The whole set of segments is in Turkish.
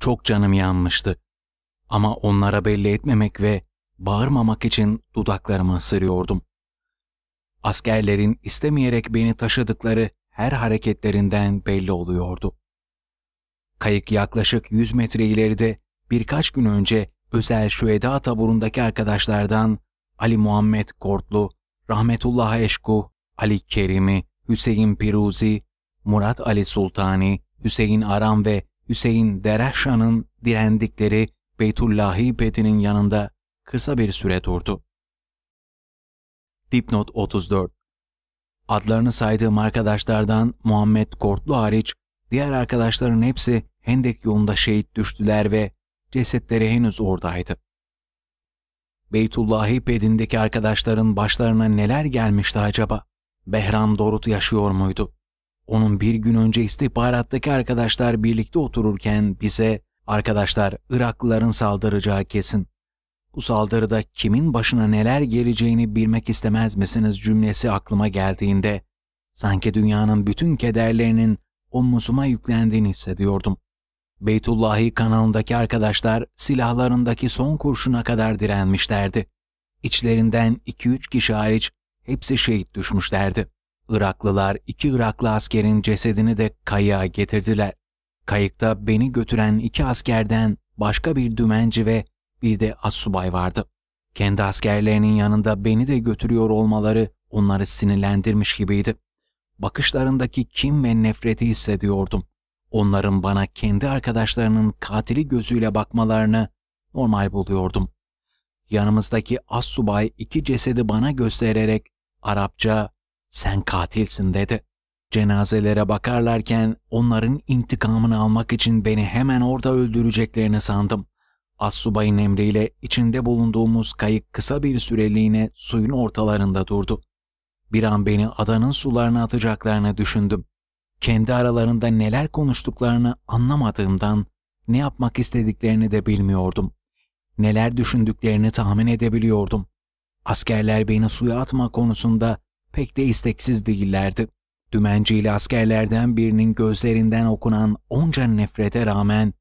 Çok canım yanmıştı. Ama onlara belli etmemek ve bağırmamak için dudaklarımı ısırıyordum. Askerlerin istemeyerek beni taşıdıkları her hareketlerinden belli oluyordu. Kayık yaklaşık 100 metre ileride birkaç gün önce özel şüeda taburundaki arkadaşlardan Ali Muhammed Kortlu, Rahmetullah Eşku, Ali Kerimi, Hüseyin Piruzi, Murat Ali Sultani, Hüseyin Aram ve Hüseyin Dereşan'ın direndikleri Beytullahi Peti'nin yanında kısa bir süre durdu. Dipnot 34 Adlarını saydığım arkadaşlardan Muhammed Kortlu hariç diğer arkadaşların hepsi Hendek yolunda şehit düştüler ve cesetleri henüz oradaydı. Beytullahi Pedin'deki arkadaşların başlarına neler gelmişti acaba? Behram Dorut yaşıyor muydu? Onun bir gün önce istihbarattaki arkadaşlar birlikte otururken bize arkadaşlar Iraklıların saldıracağı kesin. Bu saldırıda kimin başına neler geleceğini bilmek istemez misiniz cümlesi aklıma geldiğinde sanki dünyanın bütün kederlerinin omuzuma yüklendiğini hissediyordum. Beytullahi kanalındaki arkadaşlar silahlarındaki son kurşuna kadar direnmişlerdi. İçlerinden 2-3 kişi hariç hepsi şehit düşmüşlerdi. Iraklılar iki Iraklı askerin cesedini de kayığa getirdiler. Kayıkta beni götüren iki askerden başka bir dümenci ve bir de assubay vardı. Kendi askerlerinin yanında beni de götürüyor olmaları onları sinirlendirmiş gibiydi. Bakışlarındaki kim ve nefreti hissediyordum. Onların bana kendi arkadaşlarının katili gözüyle bakmalarını normal buluyordum. Yanımızdaki assubay iki cesedi bana göstererek Arapça sen katilsin dedi. Cenazelere bakarlarken onların intikamını almak için beni hemen orada öldüreceklerini sandım. Assubay'ın emriyle içinde bulunduğumuz kayık kısa bir süreliğine suyun ortalarında durdu. Bir an beni adanın sularına atacaklarını düşündüm. Kendi aralarında neler konuştuklarını anlamadığımdan ne yapmak istediklerini de bilmiyordum. Neler düşündüklerini tahmin edebiliyordum. Askerler beni suya atma konusunda pek de isteksiz değillerdi. Dümencili askerlerden birinin gözlerinden okunan onca nefrete rağmen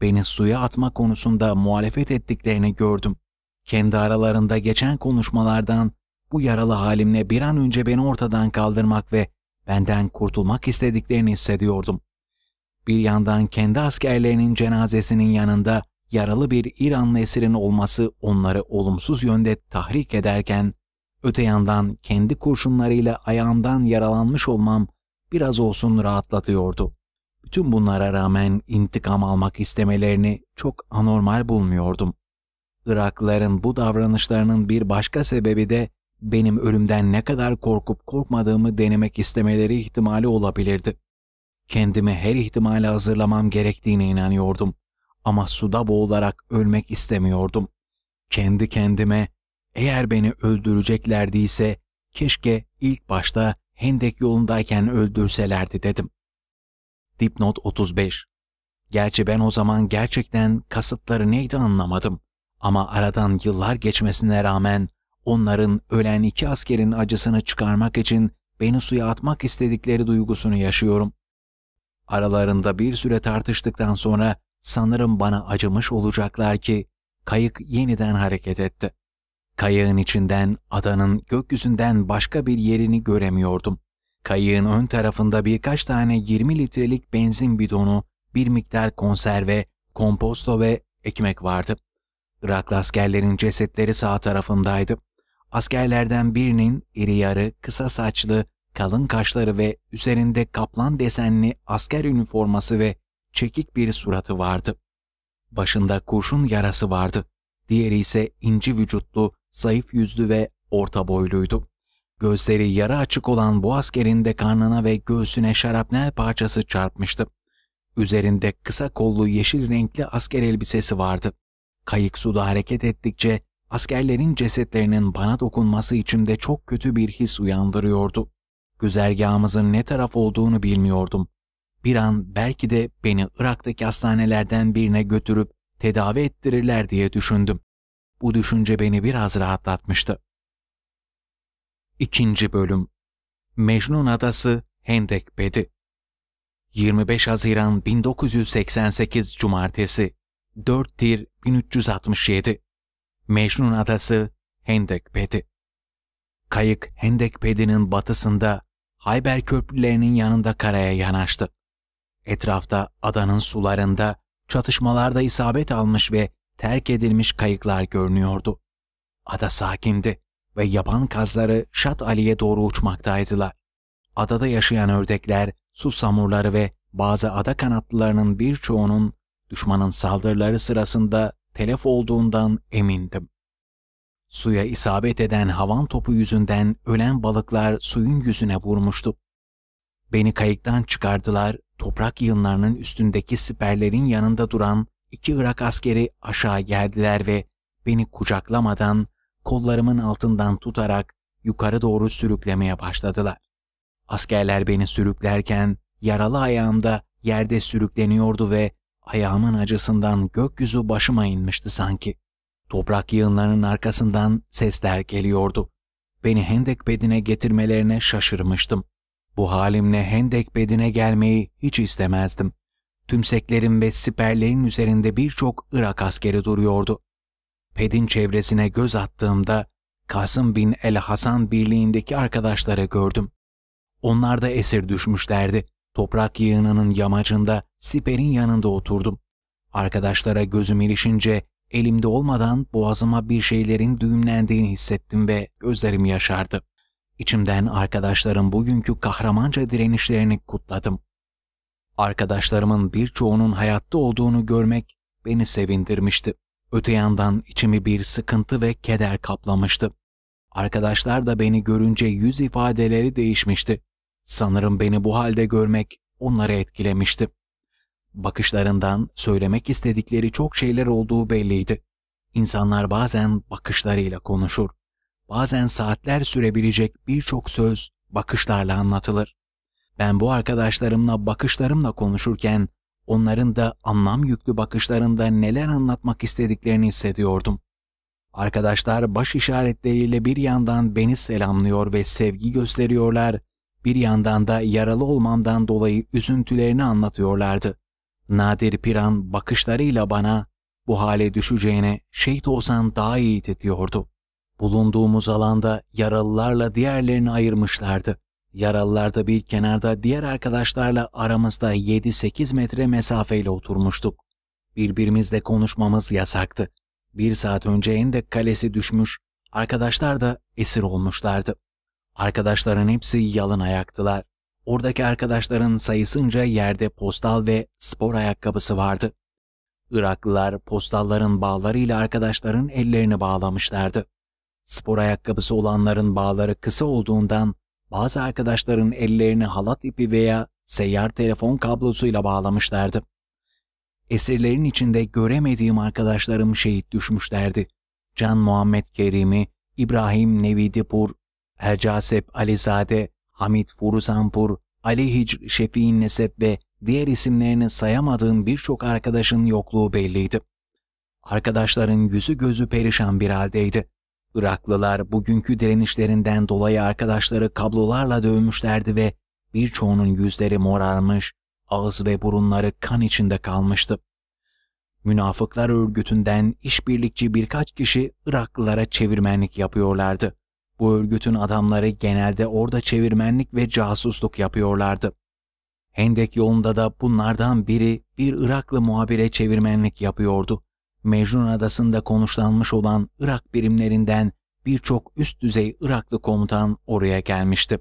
beni suya atma konusunda muhalefet ettiklerini gördüm. Kendi aralarında geçen konuşmalardan bu yaralı halimle bir an önce beni ortadan kaldırmak ve benden kurtulmak istediklerini hissediyordum. Bir yandan kendi askerlerinin cenazesinin yanında yaralı bir İranlı esirin olması onları olumsuz yönde tahrik ederken, Öte yandan kendi kurşunlarıyla ayağımdan yaralanmış olmam biraz olsun rahatlatıyordu. Bütün bunlara rağmen intikam almak istemelerini çok anormal bulmuyordum. Iraklıların bu davranışlarının bir başka sebebi de benim ölümden ne kadar korkup korkmadığımı denemek istemeleri ihtimali olabilirdi. Kendimi her ihtimale hazırlamam gerektiğine inanıyordum ama suda boğularak ölmek istemiyordum. Kendi kendime eğer beni öldüreceklerdiyse, keşke ilk başta Hendek yolundayken öldürselerdi dedim. Dipnot 35 Gerçi ben o zaman gerçekten kasıtları neydi anlamadım. Ama aradan yıllar geçmesine rağmen onların ölen iki askerin acısını çıkarmak için beni suya atmak istedikleri duygusunu yaşıyorum. Aralarında bir süre tartıştıktan sonra sanırım bana acımış olacaklar ki kayık yeniden hareket etti. Kayığın içinden adanın gökyüzünden başka bir yerini göremiyordum. Kayığın ön tarafında birkaç tane 20 litrelik benzin bidonu, bir miktar konserve, komposto ve ekmek vardı. Iraklı askerlerin cesetleri sağ tarafındaydı. Askerlerden birinin iri yarı, kısa saçlı, kalın kaşları ve üzerinde kaplan desenli asker üniforması ve çekik bir suratı vardı. Başında kurşun yarası vardı. Diğeri ise inci vücutlu, zayıf yüzlü ve orta boyluydu. Gözleri yarı açık olan bu askerin de karnına ve göğsüne şarapnel parçası çarpmıştı. Üzerinde kısa kollu yeşil renkli asker elbisesi vardı. Kayık suda hareket ettikçe askerlerin cesetlerinin bana dokunması içimde çok kötü bir his uyandırıyordu. Güzergahımızın ne taraf olduğunu bilmiyordum. Bir an belki de beni Irak'taki hastanelerden birine götürüp tedavi ettirirler diye düşündüm. Bu düşünce beni biraz rahatlatmıştı. İkinci Bölüm Mecnun Adası Hendek Bedi 25 Haziran 1988 Cumartesi 4 Tir 1367 Mecnun Adası Hendek Bedi Kayık Hendek Bedi'nin batısında Hayber köprülerinin yanında karaya yanaştı. Etrafta adanın sularında çatışmalarda isabet almış ve terk edilmiş kayıklar görünüyordu. Ada sakindi ve yaban kazları Şat Ali'ye doğru uçmaktaydılar. Adada yaşayan ördekler, su samurları ve bazı ada kanatlılarının birçoğunun düşmanın saldırıları sırasında telef olduğundan emindim. Suya isabet eden havan topu yüzünden ölen balıklar suyun yüzüne vurmuştu. Beni kayıktan çıkardılar, toprak yığınlarının üstündeki siperlerin yanında duran iki Irak askeri aşağı geldiler ve beni kucaklamadan kollarımın altından tutarak yukarı doğru sürüklemeye başladılar. Askerler beni sürüklerken yaralı ayağımda yerde sürükleniyordu ve ayağımın acısından gökyüzü başıma inmişti sanki. Toprak yığınlarının arkasından sesler geliyordu. Beni hendek bedine getirmelerine şaşırmıştım. Bu halimle hendek bedine gelmeyi hiç istemezdim tümseklerin ve siperlerin üzerinde birçok Irak askeri duruyordu. Ped'in çevresine göz attığımda Kasım bin El Hasan birliğindeki arkadaşları gördüm. Onlar da esir düşmüşlerdi. Toprak yığınının yamacında siperin yanında oturdum. Arkadaşlara gözüm ilişince elimde olmadan boğazıma bir şeylerin düğümlendiğini hissettim ve gözlerim yaşardı. İçimden arkadaşların bugünkü kahramanca direnişlerini kutladım. Arkadaşlarımın birçoğunun hayatta olduğunu görmek beni sevindirmişti. Öte yandan içimi bir sıkıntı ve keder kaplamıştı. Arkadaşlar da beni görünce yüz ifadeleri değişmişti. Sanırım beni bu halde görmek onları etkilemişti. Bakışlarından söylemek istedikleri çok şeyler olduğu belliydi. İnsanlar bazen bakışlarıyla konuşur. Bazen saatler sürebilecek birçok söz bakışlarla anlatılır. Ben bu arkadaşlarımla bakışlarımla konuşurken onların da anlam yüklü bakışlarında neler anlatmak istediklerini hissediyordum. Arkadaşlar baş işaretleriyle bir yandan beni selamlıyor ve sevgi gösteriyorlar, bir yandan da yaralı olmamdan dolayı üzüntülerini anlatıyorlardı. Nadir Piran bakışlarıyla bana bu hale düşeceğine şehit olsan daha iyiydi diyordu. Bulunduğumuz alanda yaralılarla diğerlerini ayırmışlardı. Yaralılar da bir kenarda diğer arkadaşlarla aramızda 7-8 metre mesafeyle oturmuştuk. Birbirimizle konuşmamız yasaktı. Bir saat önce Endek Kalesi düşmüş, arkadaşlar da esir olmuşlardı. Arkadaşların hepsi yalın ayaktılar. Oradaki arkadaşların sayısınca yerde postal ve spor ayakkabısı vardı. Iraklılar postalların bağlarıyla arkadaşların ellerini bağlamışlardı. Spor ayakkabısı olanların bağları kısa olduğundan bazı arkadaşların ellerini halat ipi veya seyyar telefon kablosuyla bağlamışlardı. Esirlerin içinde göremediğim arkadaşlarım şehit düşmüşlerdi. Can Muhammed Kerimi, İbrahim Nevidipur, Ercasep Alizade, Hamit Furuzanpur, Ali Hicr Şefi'in Nesep ve diğer isimlerini sayamadığım birçok arkadaşın yokluğu belliydi. Arkadaşların yüzü gözü perişan bir haldeydi. Iraklılar bugünkü direnişlerinden dolayı arkadaşları kablolarla dövmüşlerdi ve birçoğunun yüzleri morarmış, ağız ve burunları kan içinde kalmıştı. Münafıklar örgütünden işbirlikçi birkaç kişi Iraklılara çevirmenlik yapıyorlardı. Bu örgütün adamları genelde orada çevirmenlik ve casusluk yapıyorlardı. Hendek yolunda da bunlardan biri bir Iraklı muhabire çevirmenlik yapıyordu Mecnun Adası'nda konuşlanmış olan Irak birimlerinden birçok üst düzey Iraklı komutan oraya gelmişti.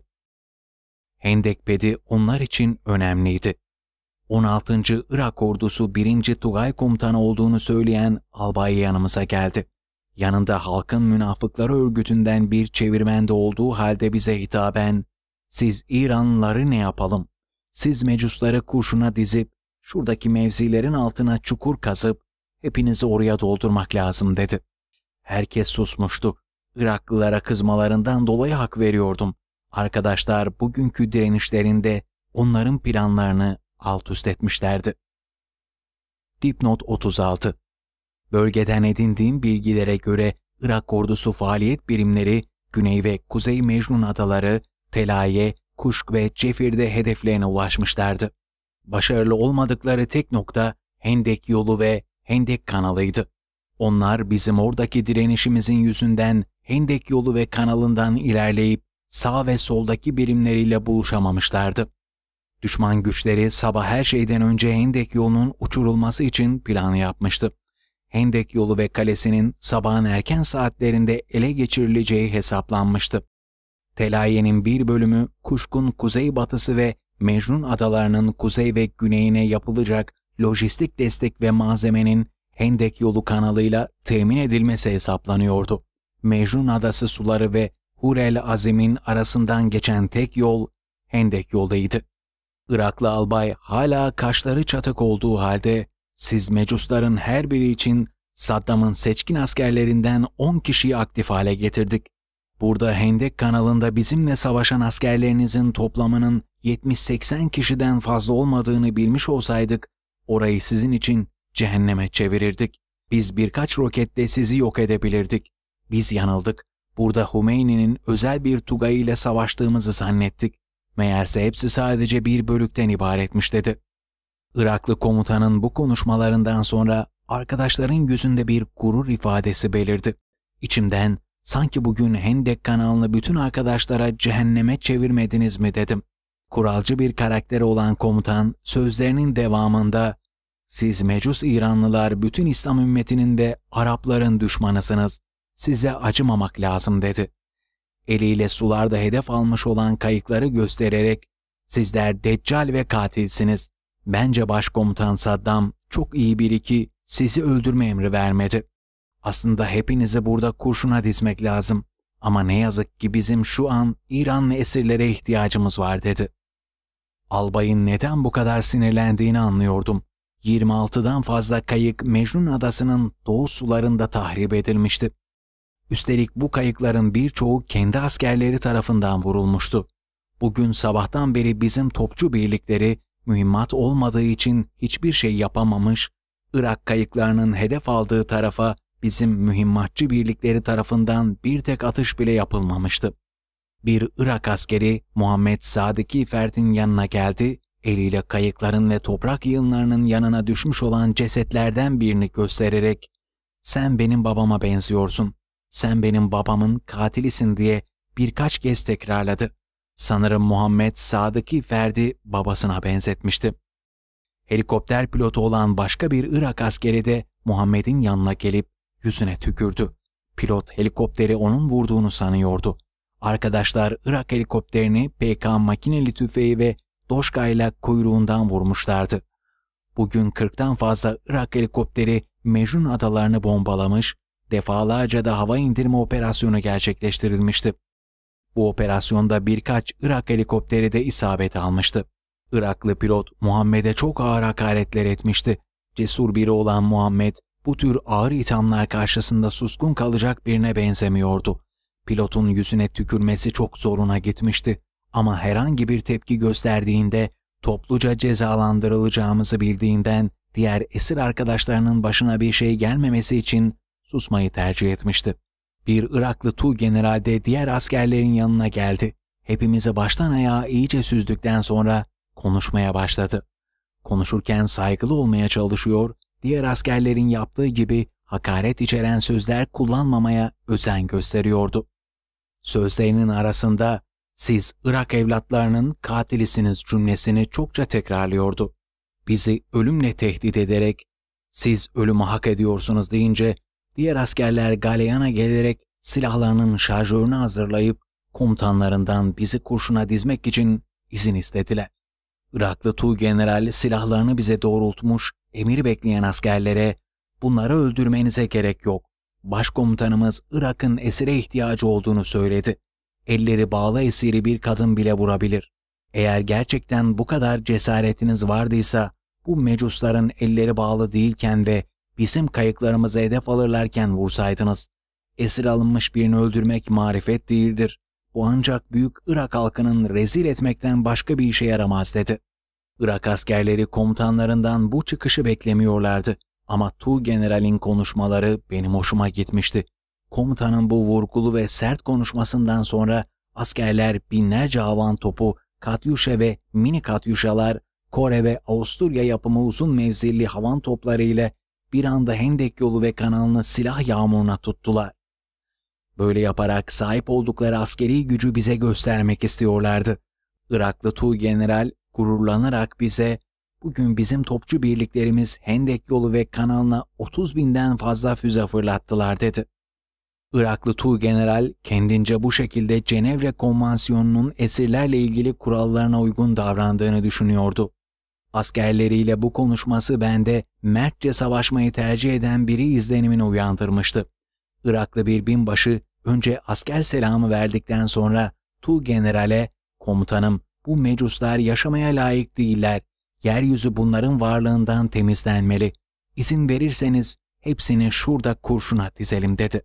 Hendek pedi onlar için önemliydi. 16. Irak ordusu 1. Tugay komutanı olduğunu söyleyen albay yanımıza geldi. Yanında halkın münafıkları örgütünden bir çevirmen de olduğu halde bize hitaben siz İranlıları ne yapalım? Siz mecusları kurşuna dizip, şuradaki mevzilerin altına çukur kazıp, hepinizi oraya doldurmak lazım dedi. Herkes susmuştu. Iraklılara kızmalarından dolayı hak veriyordum. Arkadaşlar bugünkü direnişlerinde onların planlarını alt üst etmişlerdi. Dipnot 36 Bölgeden edindiğim bilgilere göre Irak ordusu faaliyet birimleri Güney ve Kuzey Mecnun adaları, Telaye, Kuşk ve Cefir'de hedeflerine ulaşmışlardı. Başarılı olmadıkları tek nokta Hendek yolu ve Hendek kanalıydı. Onlar bizim oradaki direnişimizin yüzünden Hendek yolu ve kanalından ilerleyip sağ ve soldaki birimleriyle buluşamamışlardı. Düşman güçleri sabah her şeyden önce Hendek yolunun uçurulması için planı yapmıştı. Hendek yolu ve kalesinin sabahın erken saatlerinde ele geçirileceği hesaplanmıştı. Telayenin bir bölümü Kuşkun kuzeybatısı ve Mecnun adalarının kuzey ve güneyine yapılacak lojistik destek ve malzemenin Hendek yolu kanalıyla temin edilmesi hesaplanıyordu. Mecnun Adası suları ve Hurel Azim'in arasından geçen tek yol Hendek yoluydu. Iraklı albay hala kaşları çatık olduğu halde siz mecusların her biri için Saddam'ın seçkin askerlerinden 10 kişiyi aktif hale getirdik. Burada Hendek kanalında bizimle savaşan askerlerinizin toplamının 70-80 kişiden fazla olmadığını bilmiş olsaydık Orayı sizin için cehenneme çevirirdik. Biz birkaç roketle sizi yok edebilirdik. Biz yanıldık. Burada Hümeyni'nin özel bir tugayı ile savaştığımızı zannettik. Meğerse hepsi sadece bir bölükten ibaretmiş dedi. Iraklı komutanın bu konuşmalarından sonra arkadaşların yüzünde bir gurur ifadesi belirdi. İçimden sanki bugün Hendek kanalını bütün arkadaşlara cehenneme çevirmediniz mi dedim. Kuralcı bir karakteri olan komutan sözlerinin devamında siz mecus İranlılar bütün İslam ümmetinin ve Arapların düşmanısınız. Size acımamak lazım dedi. Eliyle sularda hedef almış olan kayıkları göstererek sizler deccal ve katilsiniz. Bence başkomutan Saddam çok iyi biri ki sizi öldürme emri vermedi. Aslında hepinizi burada kurşuna dizmek lazım. Ama ne yazık ki bizim şu an İranlı esirlere ihtiyacımız var dedi. Albayın neden bu kadar sinirlendiğini anlıyordum. 26'dan fazla kayık Mecnun Adası'nın doğu sularında tahrip edilmişti. Üstelik bu kayıkların birçoğu kendi askerleri tarafından vurulmuştu. Bugün sabahtan beri bizim topçu birlikleri mühimmat olmadığı için hiçbir şey yapamamış, Irak kayıklarının hedef aldığı tarafa bizim mühimmatçı birlikleri tarafından bir tek atış bile yapılmamıştı. Bir Irak askeri Muhammed Sadiki Fert'in yanına geldi, eliyle kayıkların ve toprak yığınlarının yanına düşmüş olan cesetlerden birini göstererek ''Sen benim babama benziyorsun, sen benim babamın katilisin.'' diye birkaç kez tekrarladı. Sanırım Muhammed Sadiki Ferdi babasına benzetmişti. Helikopter pilotu olan başka bir Irak askeri de Muhammed'in yanına gelip yüzüne tükürdü. Pilot helikopteri onun vurduğunu sanıyordu. Arkadaşlar Irak helikopterini PK makineli tüfeği ve Doşka'yla kuyruğundan vurmuşlardı. Bugün 40'tan fazla Irak helikopteri Mecnun adalarını bombalamış, defalarca da hava indirme operasyonu gerçekleştirilmişti. Bu operasyonda birkaç Irak helikopteri de isabet almıştı. Iraklı pilot Muhammed'e çok ağır hakaretler etmişti. Cesur biri olan Muhammed bu tür ağır ithamlar karşısında suskun kalacak birine benzemiyordu. Pilotun yüzüne tükürmesi çok zoruna gitmişti ama herhangi bir tepki gösterdiğinde topluca cezalandırılacağımızı bildiğinden diğer esir arkadaşlarının başına bir şey gelmemesi için susmayı tercih etmişti. Bir Iraklı Tu general de diğer askerlerin yanına geldi. Hepimizi baştan ayağa iyice süzdükten sonra konuşmaya başladı. Konuşurken saygılı olmaya çalışıyor, diğer askerlerin yaptığı gibi hakaret içeren sözler kullanmamaya özen gösteriyordu. Sözlerinin arasında siz Irak evlatlarının katilisiniz cümlesini çokça tekrarlıyordu. Bizi ölümle tehdit ederek siz ölümü hak ediyorsunuz deyince diğer askerler galeyana gelerek silahlarının şarjörünü hazırlayıp komutanlarından bizi kurşuna dizmek için izin istediler. Iraklı Tu general silahlarını bize doğrultmuş emir bekleyen askerlere bunları öldürmenize gerek yok. Başkomutanımız Irak'ın esire ihtiyacı olduğunu söyledi. Elleri bağlı esiri bir kadın bile vurabilir. Eğer gerçekten bu kadar cesaretiniz vardıysa bu mecusların elleri bağlı değilken ve bizim kayıklarımızı hedef alırlarken vursaydınız. Esir alınmış birini öldürmek marifet değildir. Bu ancak büyük Irak halkının rezil etmekten başka bir işe yaramaz dedi. Irak askerleri komutanlarından bu çıkışı beklemiyorlardı ama Tu generalin konuşmaları benim hoşuma gitmişti. Komutanın bu vurgulu ve sert konuşmasından sonra askerler binlerce havan topu, katyuşa ve mini katyuşalar, Kore ve Avusturya yapımı uzun mevzilli havan topları ile bir anda Hendek yolu ve kanalını silah yağmuruna tuttular. Böyle yaparak sahip oldukları askeri gücü bize göstermek istiyorlardı. Iraklı Tu General gururlanarak bize bugün bizim topçu birliklerimiz Hendek yolu ve kanalına 30 binden fazla füze fırlattılar dedi. Iraklı General kendince bu şekilde Cenevre Konvansiyonu'nun esirlerle ilgili kurallarına uygun davrandığını düşünüyordu. Askerleriyle bu konuşması bende mertçe savaşmayı tercih eden biri izlenimini uyandırmıştı. Iraklı bir binbaşı önce asker selamı verdikten sonra Tu General'e komutanım bu mecuslar yaşamaya layık değiller. Yeryüzü bunların varlığından temizlenmeli. İzin verirseniz hepsini şurada kurşuna dizelim dedi.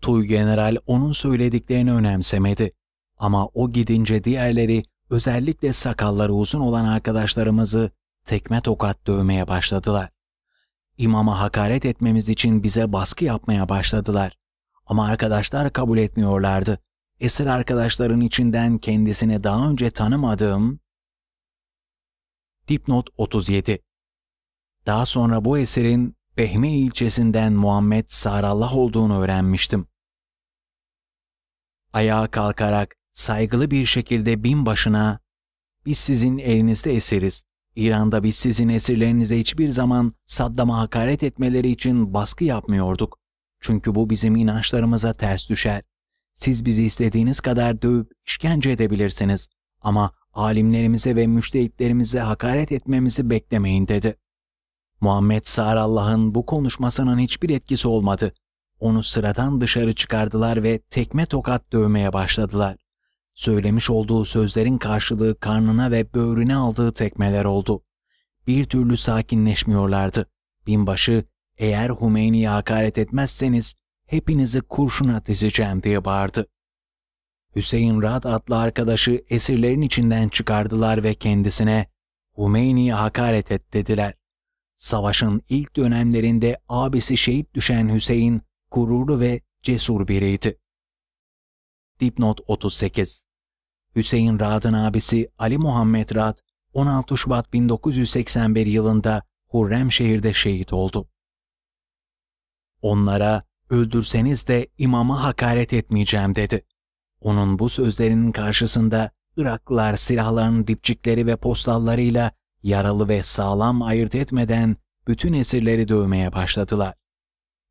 Tuy General onun söylediklerini önemsemedi. Ama o gidince diğerleri özellikle sakalları uzun olan arkadaşlarımızı tekme tokat dövmeye başladılar. İmama hakaret etmemiz için bize baskı yapmaya başladılar. Ama arkadaşlar kabul etmiyorlardı esir arkadaşların içinden kendisini daha önce tanımadığım Dipnot 37 Daha sonra bu eserin Behme ilçesinden Muhammed Sarallah olduğunu öğrenmiştim. Ayağa kalkarak saygılı bir şekilde binbaşına ''Biz sizin elinizde esiriz. İran'da biz sizin esirlerinize hiçbir zaman Saddam'a hakaret etmeleri için baskı yapmıyorduk. Çünkü bu bizim inançlarımıza ters düşer. Siz bizi istediğiniz kadar dövüp işkence edebilirsiniz ama alimlerimize ve müştehitlerimize hakaret etmemizi beklemeyin dedi. Muhammed Sarallah'ın bu konuşmasının hiçbir etkisi olmadı. Onu sıradan dışarı çıkardılar ve tekme tokat dövmeye başladılar. Söylemiş olduğu sözlerin karşılığı karnına ve böğrüne aldığı tekmeler oldu. Bir türlü sakinleşmiyorlardı. Binbaşı, eğer Hümeyni'ye hakaret etmezseniz hepinizi kurşuna dizeceğim diye bağırdı. Hüseyin Rad adlı arkadaşı esirlerin içinden çıkardılar ve kendisine Hümeyni'ye hakaret et dediler. Savaşın ilk dönemlerinde abisi şehit düşen Hüseyin gururlu ve cesur biriydi. Dipnot 38 Hüseyin Rad'ın abisi Ali Muhammed Rad 16 Şubat 1981 yılında Hurremşehir'de şehit oldu. Onlara öldürseniz de imama hakaret etmeyeceğim dedi. Onun bu sözlerinin karşısında Iraklılar silahların dipçikleri ve postallarıyla yaralı ve sağlam ayırt etmeden bütün esirleri dövmeye başladılar.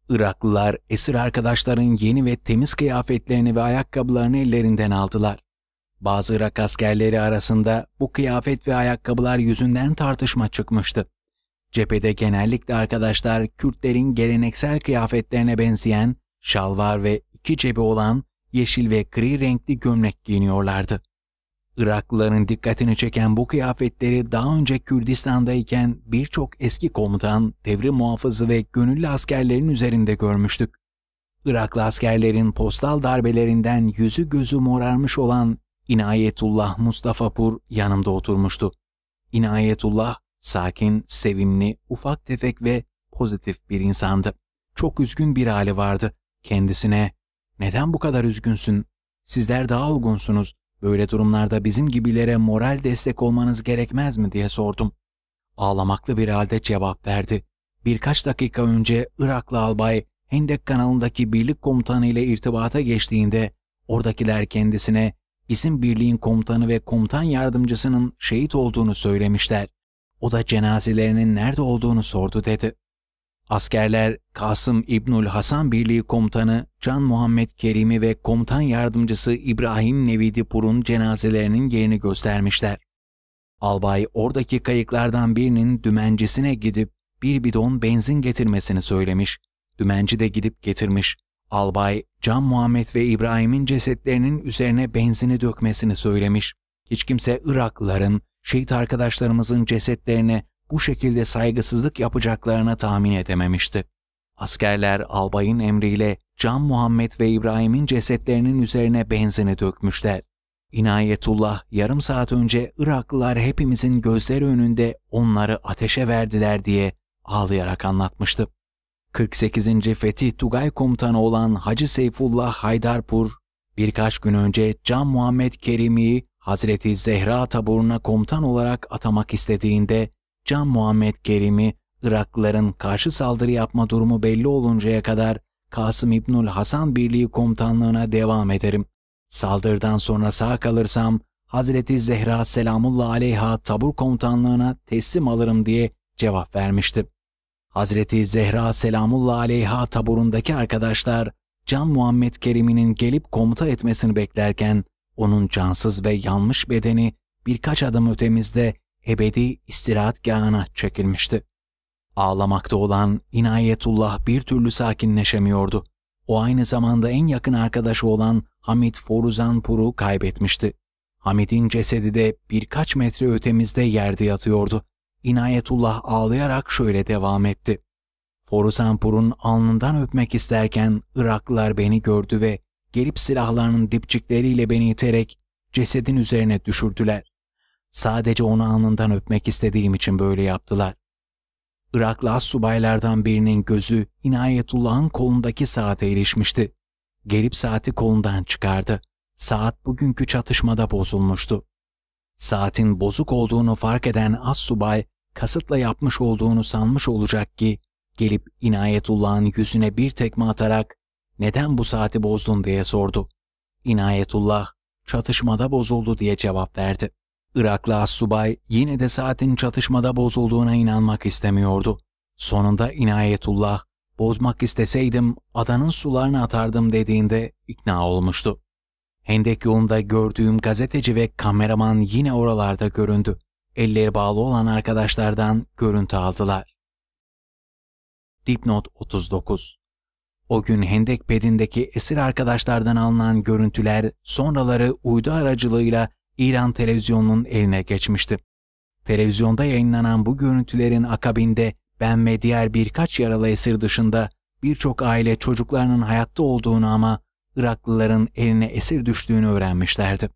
Iraklılar esir arkadaşların yeni ve temiz kıyafetlerini ve ayakkabılarını ellerinden aldılar. Bazı Irak askerleri arasında bu kıyafet ve ayakkabılar yüzünden tartışma çıkmıştı. Cephede genellikle arkadaşlar Kürtlerin geleneksel kıyafetlerine benzeyen şalvar ve iki cebi olan yeşil ve gri renkli gömlek giyiniyorlardı. Iraklıların dikkatini çeken bu kıyafetleri daha önce Kürdistan'dayken birçok eski komutan, devrim muhafızı ve gönüllü askerlerin üzerinde görmüştük. Iraklı askerlerin postal darbelerinden yüzü gözü morarmış olan İnayetullah Mustafa Pur yanımda oturmuştu. İnayetullah Sakin, sevimli, ufak tefek ve pozitif bir insandı. Çok üzgün bir hali vardı. Kendisine ''Neden bu kadar üzgünsün? Sizler daha olgunsunuz. Böyle durumlarda bizim gibilere moral destek olmanız gerekmez mi?'' diye sordum. Ağlamaklı bir halde cevap verdi. Birkaç dakika önce Iraklı albay Hendek kanalındaki birlik komutanı ile irtibata geçtiğinde oradakiler kendisine bizim birliğin komutanı ve komutan yardımcısının şehit olduğunu söylemişler. O da cenazelerinin nerede olduğunu sordu dedi. Askerler Kasım İbnül Hasan Birliği Komutanı Can Muhammed Kerim'i ve komutan yardımcısı İbrahim Nevidi Pur'un cenazelerinin yerini göstermişler. Albay oradaki kayıklardan birinin dümencisine gidip bir bidon benzin getirmesini söylemiş. Dümenci de gidip getirmiş. Albay, Can Muhammed ve İbrahim'in cesetlerinin üzerine benzini dökmesini söylemiş. Hiç kimse Iraklıların şehit arkadaşlarımızın cesetlerine bu şekilde saygısızlık yapacaklarını tahmin edememişti. Askerler albayın emriyle Can Muhammed ve İbrahim'in cesetlerinin üzerine benzini dökmüşler. İnayetullah yarım saat önce Iraklılar hepimizin gözleri önünde onları ateşe verdiler diye ağlayarak anlatmıştı. 48. Fetih Tugay komutanı olan Hacı Seyfullah Haydarpur, birkaç gün önce Can Muhammed Kerimi'yi Hazreti Zehra taburuna komutan olarak atamak istediğinde Can Muhammed Kerim'i Iraklıların karşı saldırı yapma durumu belli oluncaya kadar Kasım İbnül Hasan Birliği komutanlığına devam ederim. Saldırıdan sonra sağ kalırsam Hazreti Zehra Selamullah Aleyha tabur komutanlığına teslim alırım diye cevap vermişti. Hazreti Zehra Selamullah Aleyha taburundaki arkadaşlar Can Muhammed Kerim'inin gelip komuta etmesini beklerken onun cansız ve yanmış bedeni birkaç adım ötemizde ebedi istirahatgahına çekilmişti. Ağlamakta olan İnayetullah bir türlü sakinleşemiyordu. O aynı zamanda en yakın arkadaşı olan Hamit Foruzanpur'u kaybetmişti. Hamit'in cesedi de birkaç metre ötemizde yerde yatıyordu. İnayetullah ağlayarak şöyle devam etti. Foruzanpur'un alnından öpmek isterken Iraklılar beni gördü ve gelip silahlarının dipçikleriyle beni iterek cesedin üzerine düşürdüler. Sadece onu alnından öpmek istediğim için böyle yaptılar. Iraklı as subaylardan birinin gözü İnayetullah'ın kolundaki saate ilişmişti. Gelip saati kolundan çıkardı. Saat bugünkü çatışmada bozulmuştu. Saatin bozuk olduğunu fark eden as subay kasıtla yapmış olduğunu sanmış olacak ki gelip İnayetullah'ın yüzüne bir tekme atarak neden bu saati bozdun diye sordu. İnayetullah, çatışmada bozuldu diye cevap verdi. Iraklı assubay yine de saatin çatışmada bozulduğuna inanmak istemiyordu. Sonunda İnayetullah, bozmak isteseydim adanın sularını atardım dediğinde ikna olmuştu. Hendek yolunda gördüğüm gazeteci ve kameraman yine oralarda göründü. Elleri bağlı olan arkadaşlardan görüntü aldılar. Dipnot 39 o gün Hendek Pedi'ndeki esir arkadaşlardan alınan görüntüler sonraları uydu aracılığıyla İran televizyonunun eline geçmişti. Televizyonda yayınlanan bu görüntülerin akabinde ben ve diğer birkaç yaralı esir dışında birçok aile çocuklarının hayatta olduğunu ama Iraklıların eline esir düştüğünü öğrenmişlerdi.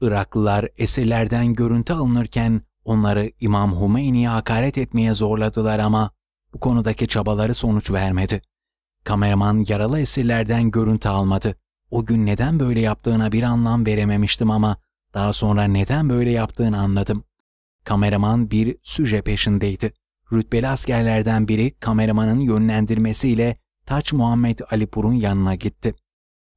Iraklılar esirlerden görüntü alınırken onları İmam Hümeyni'ye hakaret etmeye zorladılar ama bu konudaki çabaları sonuç vermedi. Kameraman yaralı esirlerden görüntü almadı. O gün neden böyle yaptığına bir anlam verememiştim ama daha sonra neden böyle yaptığını anladım. Kameraman bir süje peşindeydi. Rütbeli askerlerden biri kameramanın yönlendirmesiyle Taç Muhammed Alipur'un yanına gitti.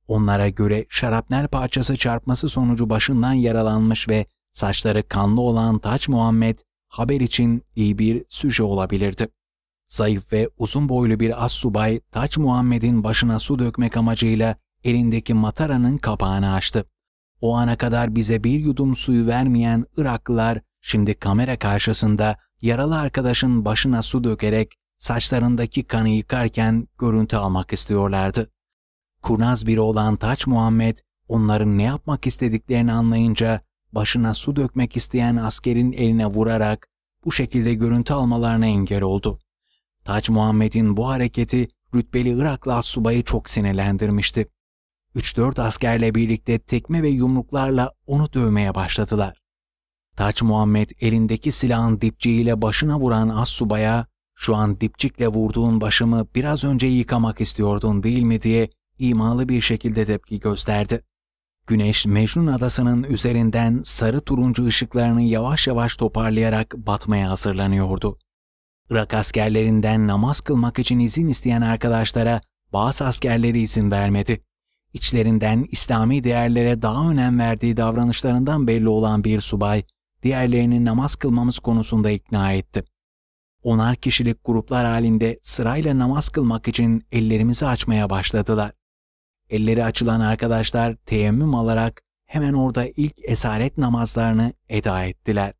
Onlara göre şarapnel parçası çarpması sonucu başından yaralanmış ve saçları kanlı olan Taç Muhammed haber için iyi bir süje olabilirdi. Zayıf ve uzun boylu bir assubay Taç Muhammed'in başına su dökmek amacıyla elindeki mataranın kapağını açtı. O ana kadar bize bir yudum suyu vermeyen Iraklılar şimdi kamera karşısında yaralı arkadaşın başına su dökerek saçlarındaki kanı yıkarken görüntü almak istiyorlardı. Kurnaz biri olan Taç Muhammed onların ne yapmak istediklerini anlayınca başına su dökmek isteyen askerin eline vurarak bu şekilde görüntü almalarına engel oldu. Taç Muhammed'in bu hareketi rütbeli Iraklı assubayı çok sinirlendirmişti. 3-4 askerle birlikte tekme ve yumruklarla onu dövmeye başladılar. Taç Muhammed elindeki silahın dipçiğiyle başına vuran assubaya şu an dipçikle vurduğun başımı biraz önce yıkamak istiyordun değil mi diye imalı bir şekilde tepki gösterdi. Güneş Mecnun adasının üzerinden sarı turuncu ışıklarını yavaş yavaş toparlayarak batmaya hazırlanıyordu. Irak askerlerinden namaz kılmak için izin isteyen arkadaşlara bazı askerleri izin vermedi. İçlerinden İslami değerlere daha önem verdiği davranışlarından belli olan bir subay, diğerlerini namaz kılmamız konusunda ikna etti. Onar kişilik gruplar halinde sırayla namaz kılmak için ellerimizi açmaya başladılar. Elleri açılan arkadaşlar teyemmüm alarak hemen orada ilk esaret namazlarını eda ettiler.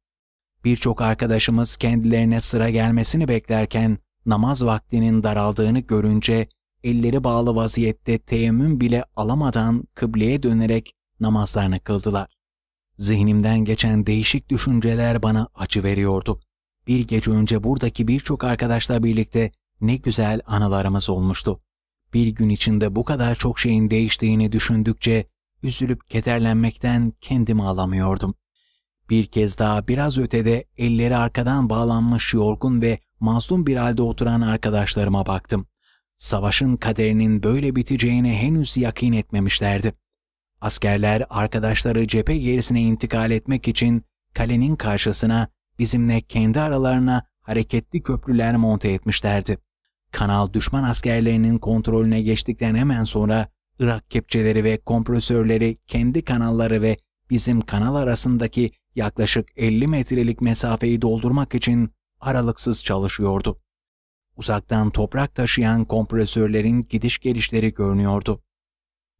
Birçok arkadaşımız kendilerine sıra gelmesini beklerken namaz vaktinin daraldığını görünce elleri bağlı vaziyette teyemmüm bile alamadan kıbleye dönerek namazlarını kıldılar. Zihnimden geçen değişik düşünceler bana acı veriyordu. Bir gece önce buradaki birçok arkadaşla birlikte ne güzel anılarımız olmuştu. Bir gün içinde bu kadar çok şeyin değiştiğini düşündükçe üzülüp kederlenmekten kendimi alamıyordum. Bir kez daha biraz ötede elleri arkadan bağlanmış yorgun ve mazlum bir halde oturan arkadaşlarıma baktım. Savaşın kaderinin böyle biteceğine henüz yakin etmemişlerdi. Askerler arkadaşları cephe gerisine intikal etmek için kalenin karşısına bizimle kendi aralarına hareketli köprüler monte etmişlerdi. Kanal düşman askerlerinin kontrolüne geçtikten hemen sonra Irak kepçeleri ve kompresörleri kendi kanalları ve bizim kanal arasındaki yaklaşık 50 metrelik mesafeyi doldurmak için aralıksız çalışıyordu. Uzaktan toprak taşıyan kompresörlerin gidiş gelişleri görünüyordu.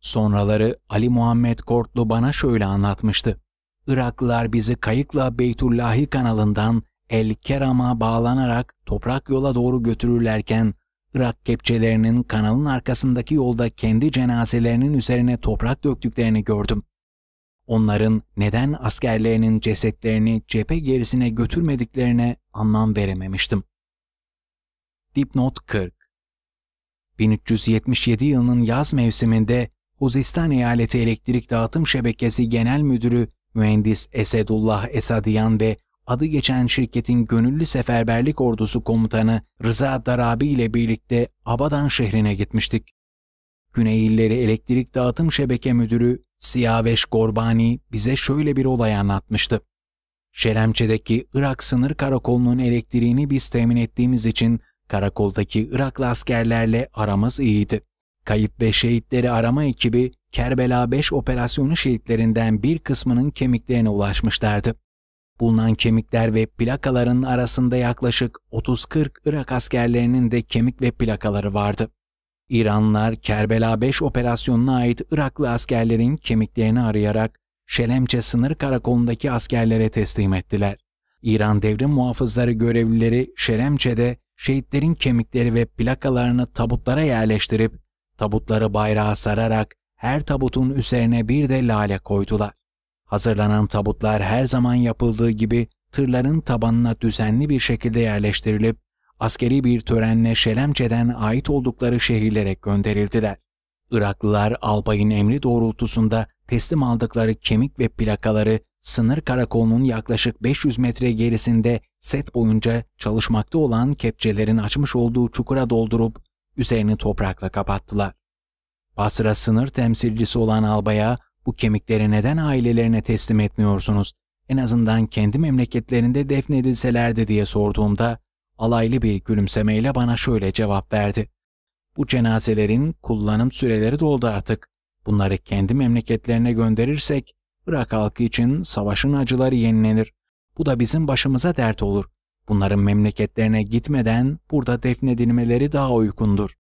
Sonraları Ali Muhammed Kortlu bana şöyle anlatmıştı. Iraklılar bizi kayıkla Beytullahi kanalından El Keram'a bağlanarak toprak yola doğru götürürlerken Irak kepçelerinin kanalın arkasındaki yolda kendi cenazelerinin üzerine toprak döktüklerini gördüm. Onların neden askerlerinin cesetlerini cephe gerisine götürmediklerine anlam verememiştim. Dipnot 40 1377 yılının yaz mevsiminde Huzistan Eyaleti Elektrik Dağıtım Şebekesi Genel Müdürü Mühendis Esedullah Esadiyan ve adı geçen şirketin gönüllü seferberlik ordusu komutanı Rıza Darabi ile birlikte Abadan şehrine gitmiştik. Güney Güneyilleri Elektrik Dağıtım Şebeke Müdürü Siyaveş Gorbani bize şöyle bir olay anlatmıştı. Şeremçe'deki Irak sınır karakolunun elektriğini biz temin ettiğimiz için karakoldaki Iraklı askerlerle aramız iyiydi. Kayıp ve şehitleri arama ekibi Kerbela 5 operasyonu şehitlerinden bir kısmının kemiklerine ulaşmışlardı. Bulunan kemikler ve plakaların arasında yaklaşık 30-40 Irak askerlerinin de kemik ve plakaları vardı. İranlılar Kerbela 5 operasyonuna ait Iraklı askerlerin kemiklerini arayarak Şelemçe sınır karakolundaki askerlere teslim ettiler. İran devrim muhafızları görevlileri Şelemçe'de şehitlerin kemikleri ve plakalarını tabutlara yerleştirip tabutları bayrağa sararak her tabutun üzerine bir de lale koydular. Hazırlanan tabutlar her zaman yapıldığı gibi tırların tabanına düzenli bir şekilde yerleştirilip askeri bir törenle Şelemçe'den ait oldukları şehirlere gönderildiler. Iraklılar albayın emri doğrultusunda teslim aldıkları kemik ve plakaları sınır karakolunun yaklaşık 500 metre gerisinde set boyunca çalışmakta olan kepçelerin açmış olduğu çukura doldurup üzerini toprakla kapattılar. Basra sınır temsilcisi olan albaya bu kemikleri neden ailelerine teslim etmiyorsunuz? En azından kendi memleketlerinde defnedilselerdi diye sorduğunda alaylı bir gülümsemeyle bana şöyle cevap verdi. Bu cenazelerin kullanım süreleri doldu artık. Bunları kendi memleketlerine gönderirsek Irak halkı için savaşın acıları yenilenir. Bu da bizim başımıza dert olur. Bunların memleketlerine gitmeden burada defnedilmeleri daha uykundur.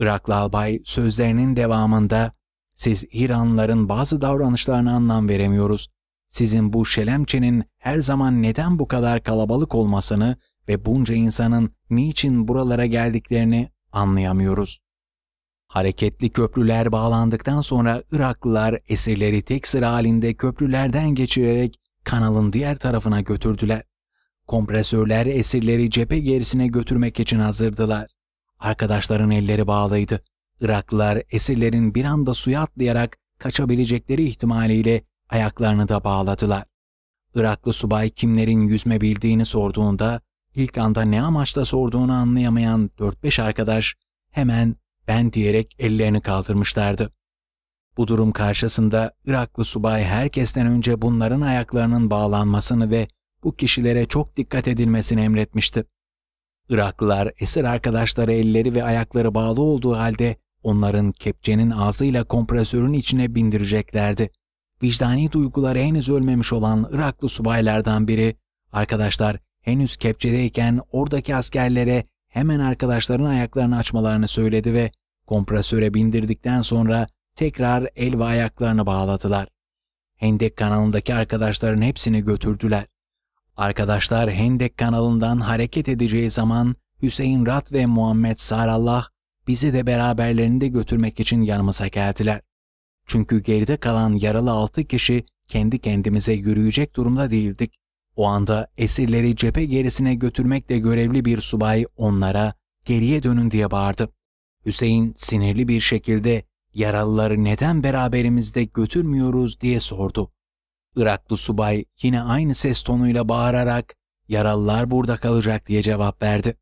Iraklı albay sözlerinin devamında siz İranlıların bazı davranışlarına anlam veremiyoruz. Sizin bu şelemçenin her zaman neden bu kadar kalabalık olmasını ve bunca insanın niçin buralara geldiklerini anlayamıyoruz. Hareketli köprüler bağlandıktan sonra Iraklılar esirleri tek sıra halinde köprülerden geçirerek kanalın diğer tarafına götürdüler. Kompresörler esirleri cephe gerisine götürmek için hazırdılar. Arkadaşların elleri bağlıydı. Iraklılar esirlerin bir anda suya atlayarak kaçabilecekleri ihtimaliyle ayaklarını da bağladılar. Iraklı subay kimlerin yüzme bildiğini sorduğunda İlk anda ne amaçla sorduğunu anlayamayan 4-5 arkadaş hemen ben diyerek ellerini kaldırmışlardı. Bu durum karşısında Iraklı subay herkesten önce bunların ayaklarının bağlanmasını ve bu kişilere çok dikkat edilmesini emretmişti. Iraklılar esir arkadaşları elleri ve ayakları bağlı olduğu halde onların kepçenin ağzıyla kompresörün içine bindireceklerdi. Vicdani duyguları henüz ölmemiş olan Iraklı subaylardan biri, arkadaşlar henüz kepçedeyken oradaki askerlere hemen arkadaşlarının ayaklarını açmalarını söyledi ve kompresöre bindirdikten sonra tekrar el ve ayaklarını bağladılar. Hendek kanalındaki arkadaşların hepsini götürdüler. Arkadaşlar Hendek kanalından hareket edeceği zaman Hüseyin Rat ve Muhammed Sarallah bizi de beraberlerinde götürmek için yanımıza geldiler. Çünkü geride kalan yaralı altı kişi kendi kendimize yürüyecek durumda değildik. O anda esirleri cephe gerisine götürmekle görevli bir subay onlara geriye dönün diye bağırdı. Hüseyin sinirli bir şekilde yaralıları neden beraberimizde götürmüyoruz diye sordu. Iraklı subay yine aynı ses tonuyla bağırarak yaralılar burada kalacak diye cevap verdi.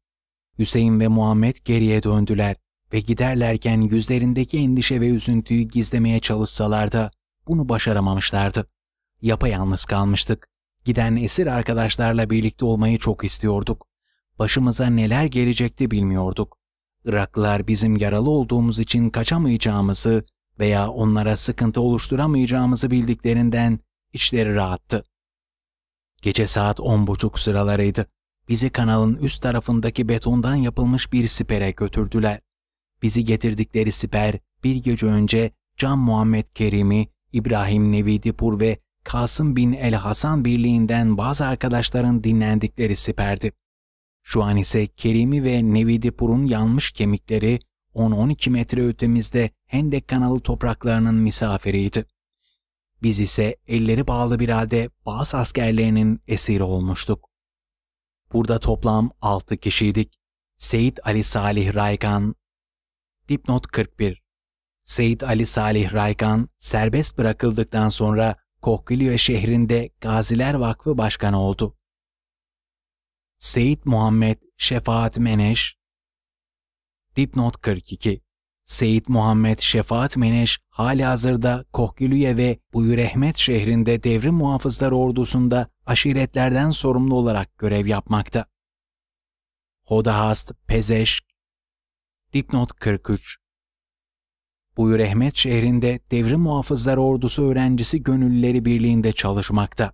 Hüseyin ve Muhammed geriye döndüler ve giderlerken yüzlerindeki endişe ve üzüntüyü gizlemeye çalışsalar da bunu başaramamışlardı. Yapayalnız kalmıştık. Giden esir arkadaşlarla birlikte olmayı çok istiyorduk. Başımıza neler gelecekti bilmiyorduk. Iraklılar bizim yaralı olduğumuz için kaçamayacağımızı veya onlara sıkıntı oluşturamayacağımızı bildiklerinden içleri rahattı. Gece saat on buçuk sıralarıydı. Bizi kanalın üst tarafındaki betondan yapılmış bir sipere götürdüler. Bizi getirdikleri siper bir gece önce Can Muhammed Kerim'i, İbrahim Nevi ve Kasım bin El Hasan Birliği'nden bazı arkadaşların dinlendikleri siperdi. Şu an ise Kerimi ve Nevidipur'un yanmış kemikleri 10-12 metre ötemizde Hendek kanalı topraklarının misafiriydi. Biz ise elleri bağlı bir halde bazı askerlerinin esiri olmuştuk. Burada toplam 6 kişiydik. Seyit Ali Salih Raykan Dipnot 41 Seyit Ali Salih Raykan serbest bırakıldıktan sonra Kokgilya şehrinde Gaziler Vakfı Başkanı oldu. Seyit Muhammed Şefaat Meneş Dipnot 42 Seyit Muhammed Şefaat Meneş halihazırda Kohgülüye ve Buyurehmet şehrinde devrim muhafızları ordusunda aşiretlerden sorumlu olarak görev yapmakta. Hodahast Pezeşk Dipnot 43 Buyur Ehmet şehrinde devrim muhafızlar ordusu öğrencisi gönüllüleri birliğinde çalışmakta.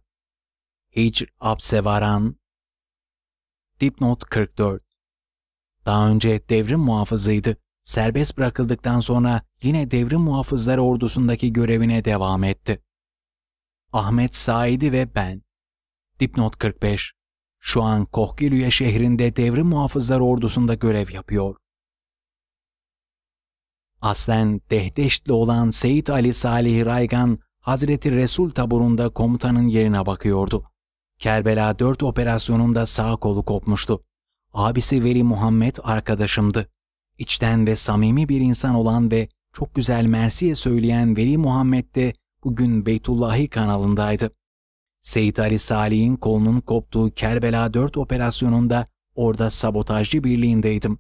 Hicr Absevaran Dipnot 44 Daha önce devrim muhafızıydı. Serbest bırakıldıktan sonra yine devrim muhafızlar ordusundaki görevine devam etti. Ahmet Saidi ve ben. Dipnot 45 Şu an Kohgilüye şehrinde devrim muhafızlar ordusunda görev yapıyor. Aslen Dehdeştli olan Seyit Ali Salih Raygan, Hazreti Resul taburunda komutanın yerine bakıyordu. Kerbela 4 operasyonunda sağ kolu kopmuştu. Abisi Veli Muhammed arkadaşımdı. İçten ve samimi bir insan olan ve çok güzel Mersiye söyleyen Veli Muhammed de bugün Beytullahi kanalındaydı. Seyit Ali Salih'in kolunun koptuğu Kerbela 4 operasyonunda orada sabotajcı birliğindeydim.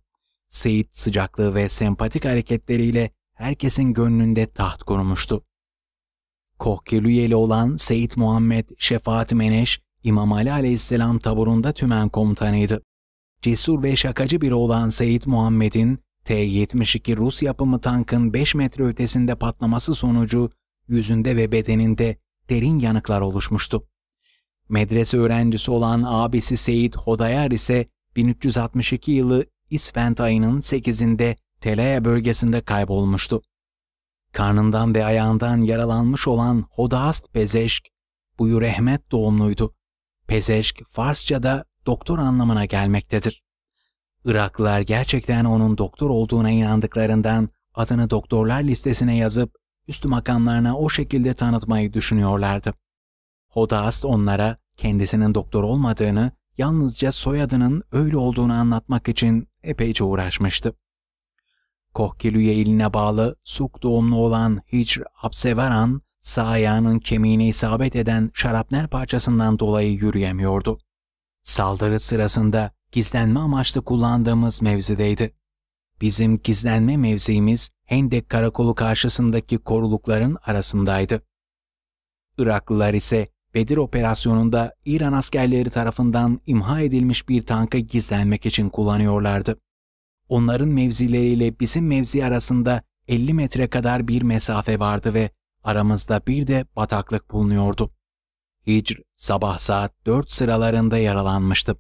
Seyit sıcaklığı ve sempatik hareketleriyle herkesin gönlünde taht kurmuştu. Kohkelüyeli olan Seyit Muhammed Şefaat Meneş, İmam Ali aleyhisselam taburunda tümen komutanıydı. Cesur ve şakacı biri olan Seyit Muhammed'in T-72 Rus yapımı tankın 5 metre ötesinde patlaması sonucu yüzünde ve bedeninde derin yanıklar oluşmuştu. Medrese öğrencisi olan abisi Seyit Hodayar ise 1362 yılı İsvent ayının 8'inde Telea bölgesinde kaybolmuştu. Karnından ve ayağından yaralanmış olan Hodast Pezeşk, Buyur Ehmet doğumluydu. Pezeşk Farsça'da doktor anlamına gelmektedir. Iraklılar gerçekten onun doktor olduğuna inandıklarından adını doktorlar listesine yazıp üst makamlarına o şekilde tanıtmayı düşünüyorlardı. Hodast onlara kendisinin doktor olmadığını yalnızca soyadının öyle olduğunu anlatmak için epeyce uğraşmıştı. Kohkelüye eline bağlı Suk doğumlu olan Hicr Abseveran, sağ ayağının kemiğine isabet eden şarapner parçasından dolayı yürüyemiyordu. Saldırı sırasında gizlenme amaçlı kullandığımız mevzideydi. Bizim gizlenme mevzimiz Hendek Karakolu karşısındaki korulukların arasındaydı. Iraklılar ise Bedir operasyonunda İran askerleri tarafından imha edilmiş bir tanka gizlenmek için kullanıyorlardı. Onların mevzileriyle bizim mevzi arasında 50 metre kadar bir mesafe vardı ve aramızda bir de bataklık bulunuyordu. Hicr sabah saat 4 sıralarında yaralanmıştı.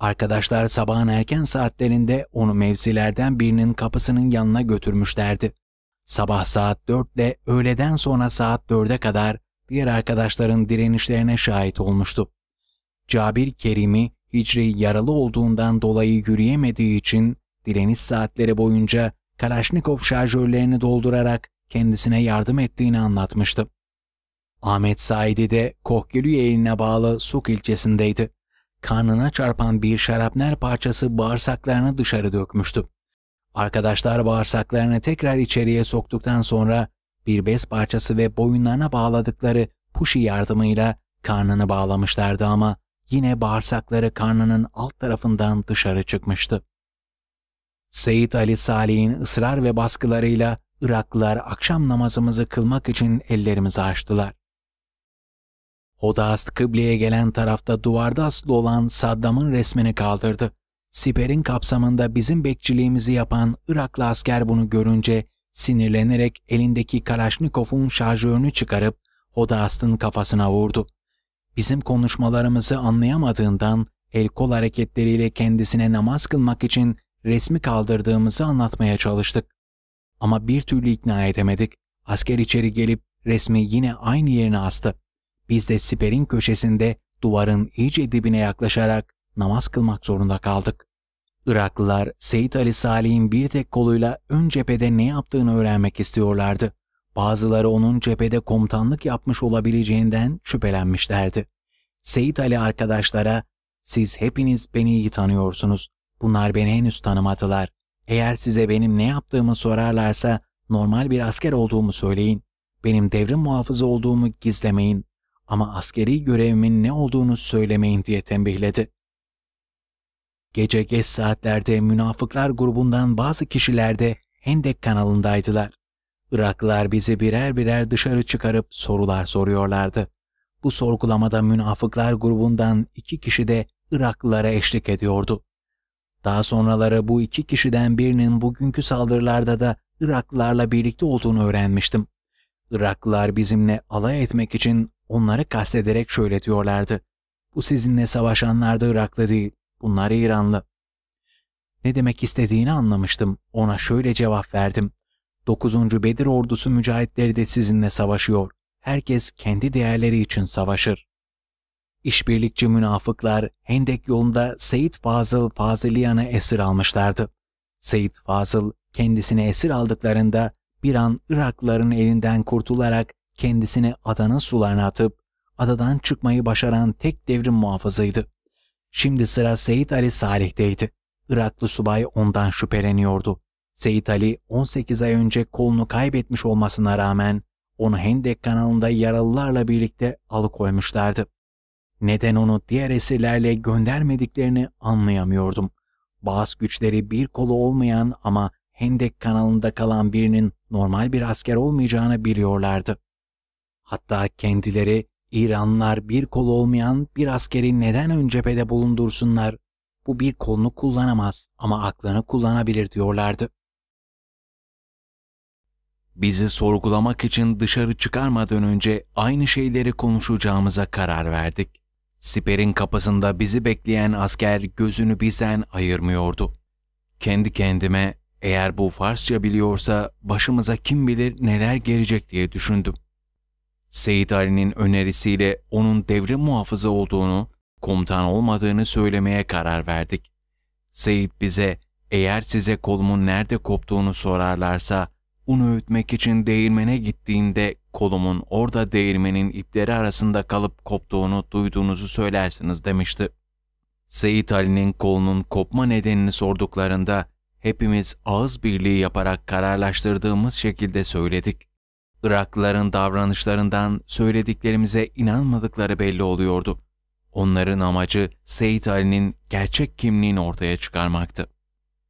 Arkadaşlar sabahın erken saatlerinde onu mevzilerden birinin kapısının yanına götürmüşlerdi. Sabah saat 4 ile öğleden sonra saat 4'e kadar diğer arkadaşların direnişlerine şahit olmuştu. Cabir Kerim'i Hicri yaralı olduğundan dolayı yürüyemediği için direniş saatleri boyunca Kalaşnikov şarjörlerini doldurarak kendisine yardım ettiğini anlatmıştı. Ahmet Said'i de Kohgülü eline bağlı Suk ilçesindeydi. Karnına çarpan bir şarapner parçası bağırsaklarını dışarı dökmüştü. Arkadaşlar bağırsaklarını tekrar içeriye soktuktan sonra bir bez parçası ve boyunlarına bağladıkları puşi yardımıyla karnını bağlamışlardı ama yine bağırsakları karnının alt tarafından dışarı çıkmıştı. Seyit Ali Salih'in ısrar ve baskılarıyla Iraklılar akşam namazımızı kılmak için ellerimizi açtılar. Hodast kıbleye gelen tarafta duvarda asılı olan Saddam'ın resmini kaldırdı. Siper'in kapsamında bizim bekçiliğimizi yapan Iraklı asker bunu görünce Sinirlenerek elindeki Kalaşnikov'un şarjörünü çıkarıp Hodast'ın kafasına vurdu. Bizim konuşmalarımızı anlayamadığından el kol hareketleriyle kendisine namaz kılmak için resmi kaldırdığımızı anlatmaya çalıştık. Ama bir türlü ikna edemedik. Asker içeri gelip resmi yine aynı yerine astı. Biz de siperin köşesinde duvarın iyice dibine yaklaşarak namaz kılmak zorunda kaldık. Iraklılar Seyit Ali Salih'in bir tek koluyla ön cephede ne yaptığını öğrenmek istiyorlardı. Bazıları onun cephede komutanlık yapmış olabileceğinden şüphelenmişlerdi. Seyit Ali arkadaşlara, siz hepiniz beni iyi tanıyorsunuz. Bunlar beni henüz tanımadılar. Eğer size benim ne yaptığımı sorarlarsa normal bir asker olduğumu söyleyin. Benim devrim muhafızı olduğumu gizlemeyin. Ama askeri görevimin ne olduğunu söylemeyin diye tembihledi. Gece geç saatlerde münafıklar grubundan bazı kişiler de Hendek kanalındaydılar. Iraklılar bizi birer birer dışarı çıkarıp sorular soruyorlardı. Bu sorgulamada münafıklar grubundan iki kişi de Iraklılara eşlik ediyordu. Daha sonraları bu iki kişiden birinin bugünkü saldırılarda da Iraklılarla birlikte olduğunu öğrenmiştim. Iraklılar bizimle alay etmek için onları kastederek şöyle diyorlardı. Bu sizinle savaşanlar da Iraklı değil. Bunlar İranlı. Ne demek istediğini anlamıştım. Ona şöyle cevap verdim. 9. Bedir ordusu mücahitleri de sizinle savaşıyor. Herkes kendi değerleri için savaşır. İşbirlikçi münafıklar Hendek yolunda Seyit Fazıl Faziliyan'ı esir almışlardı. Seyit Fazıl kendisini esir aldıklarında bir an Iraklıların elinden kurtularak kendisini adanın sularına atıp adadan çıkmayı başaran tek devrim muhafızıydı. Şimdi sıra Seyit Ali Salih'teydi. Iraklı subay ondan şüpheleniyordu. Seyit Ali 18 ay önce kolunu kaybetmiş olmasına rağmen onu Hendek kanalında yaralılarla birlikte alıkoymuşlardı. Neden onu diğer esirlerle göndermediklerini anlayamıyordum. Bazı güçleri bir kolu olmayan ama Hendek kanalında kalan birinin normal bir asker olmayacağını biliyorlardı. Hatta kendileri İranlılar bir kol olmayan bir askeri neden ön cephede bulundursunlar? Bu bir kolunu kullanamaz ama aklını kullanabilir diyorlardı. Bizi sorgulamak için dışarı çıkarmadan önce aynı şeyleri konuşacağımıza karar verdik. Siperin kapısında bizi bekleyen asker gözünü bizden ayırmıyordu. Kendi kendime eğer bu Farsça biliyorsa başımıza kim bilir neler gelecek diye düşündüm. Seyit Ali'nin önerisiyle onun devre muhafızı olduğunu, komutan olmadığını söylemeye karar verdik. Seyit bize, eğer size kolumun nerede koptuğunu sorarlarsa, un öğütmek için değirmene gittiğinde kolumun orada değirmenin ipleri arasında kalıp koptuğunu duyduğunuzu söylersiniz demişti. Seyit Ali'nin kolunun kopma nedenini sorduklarında hepimiz ağız birliği yaparak kararlaştırdığımız şekilde söyledik. Irakların davranışlarından söylediklerimize inanmadıkları belli oluyordu. Onların amacı Seyit Ali'nin gerçek kimliğini ortaya çıkarmaktı.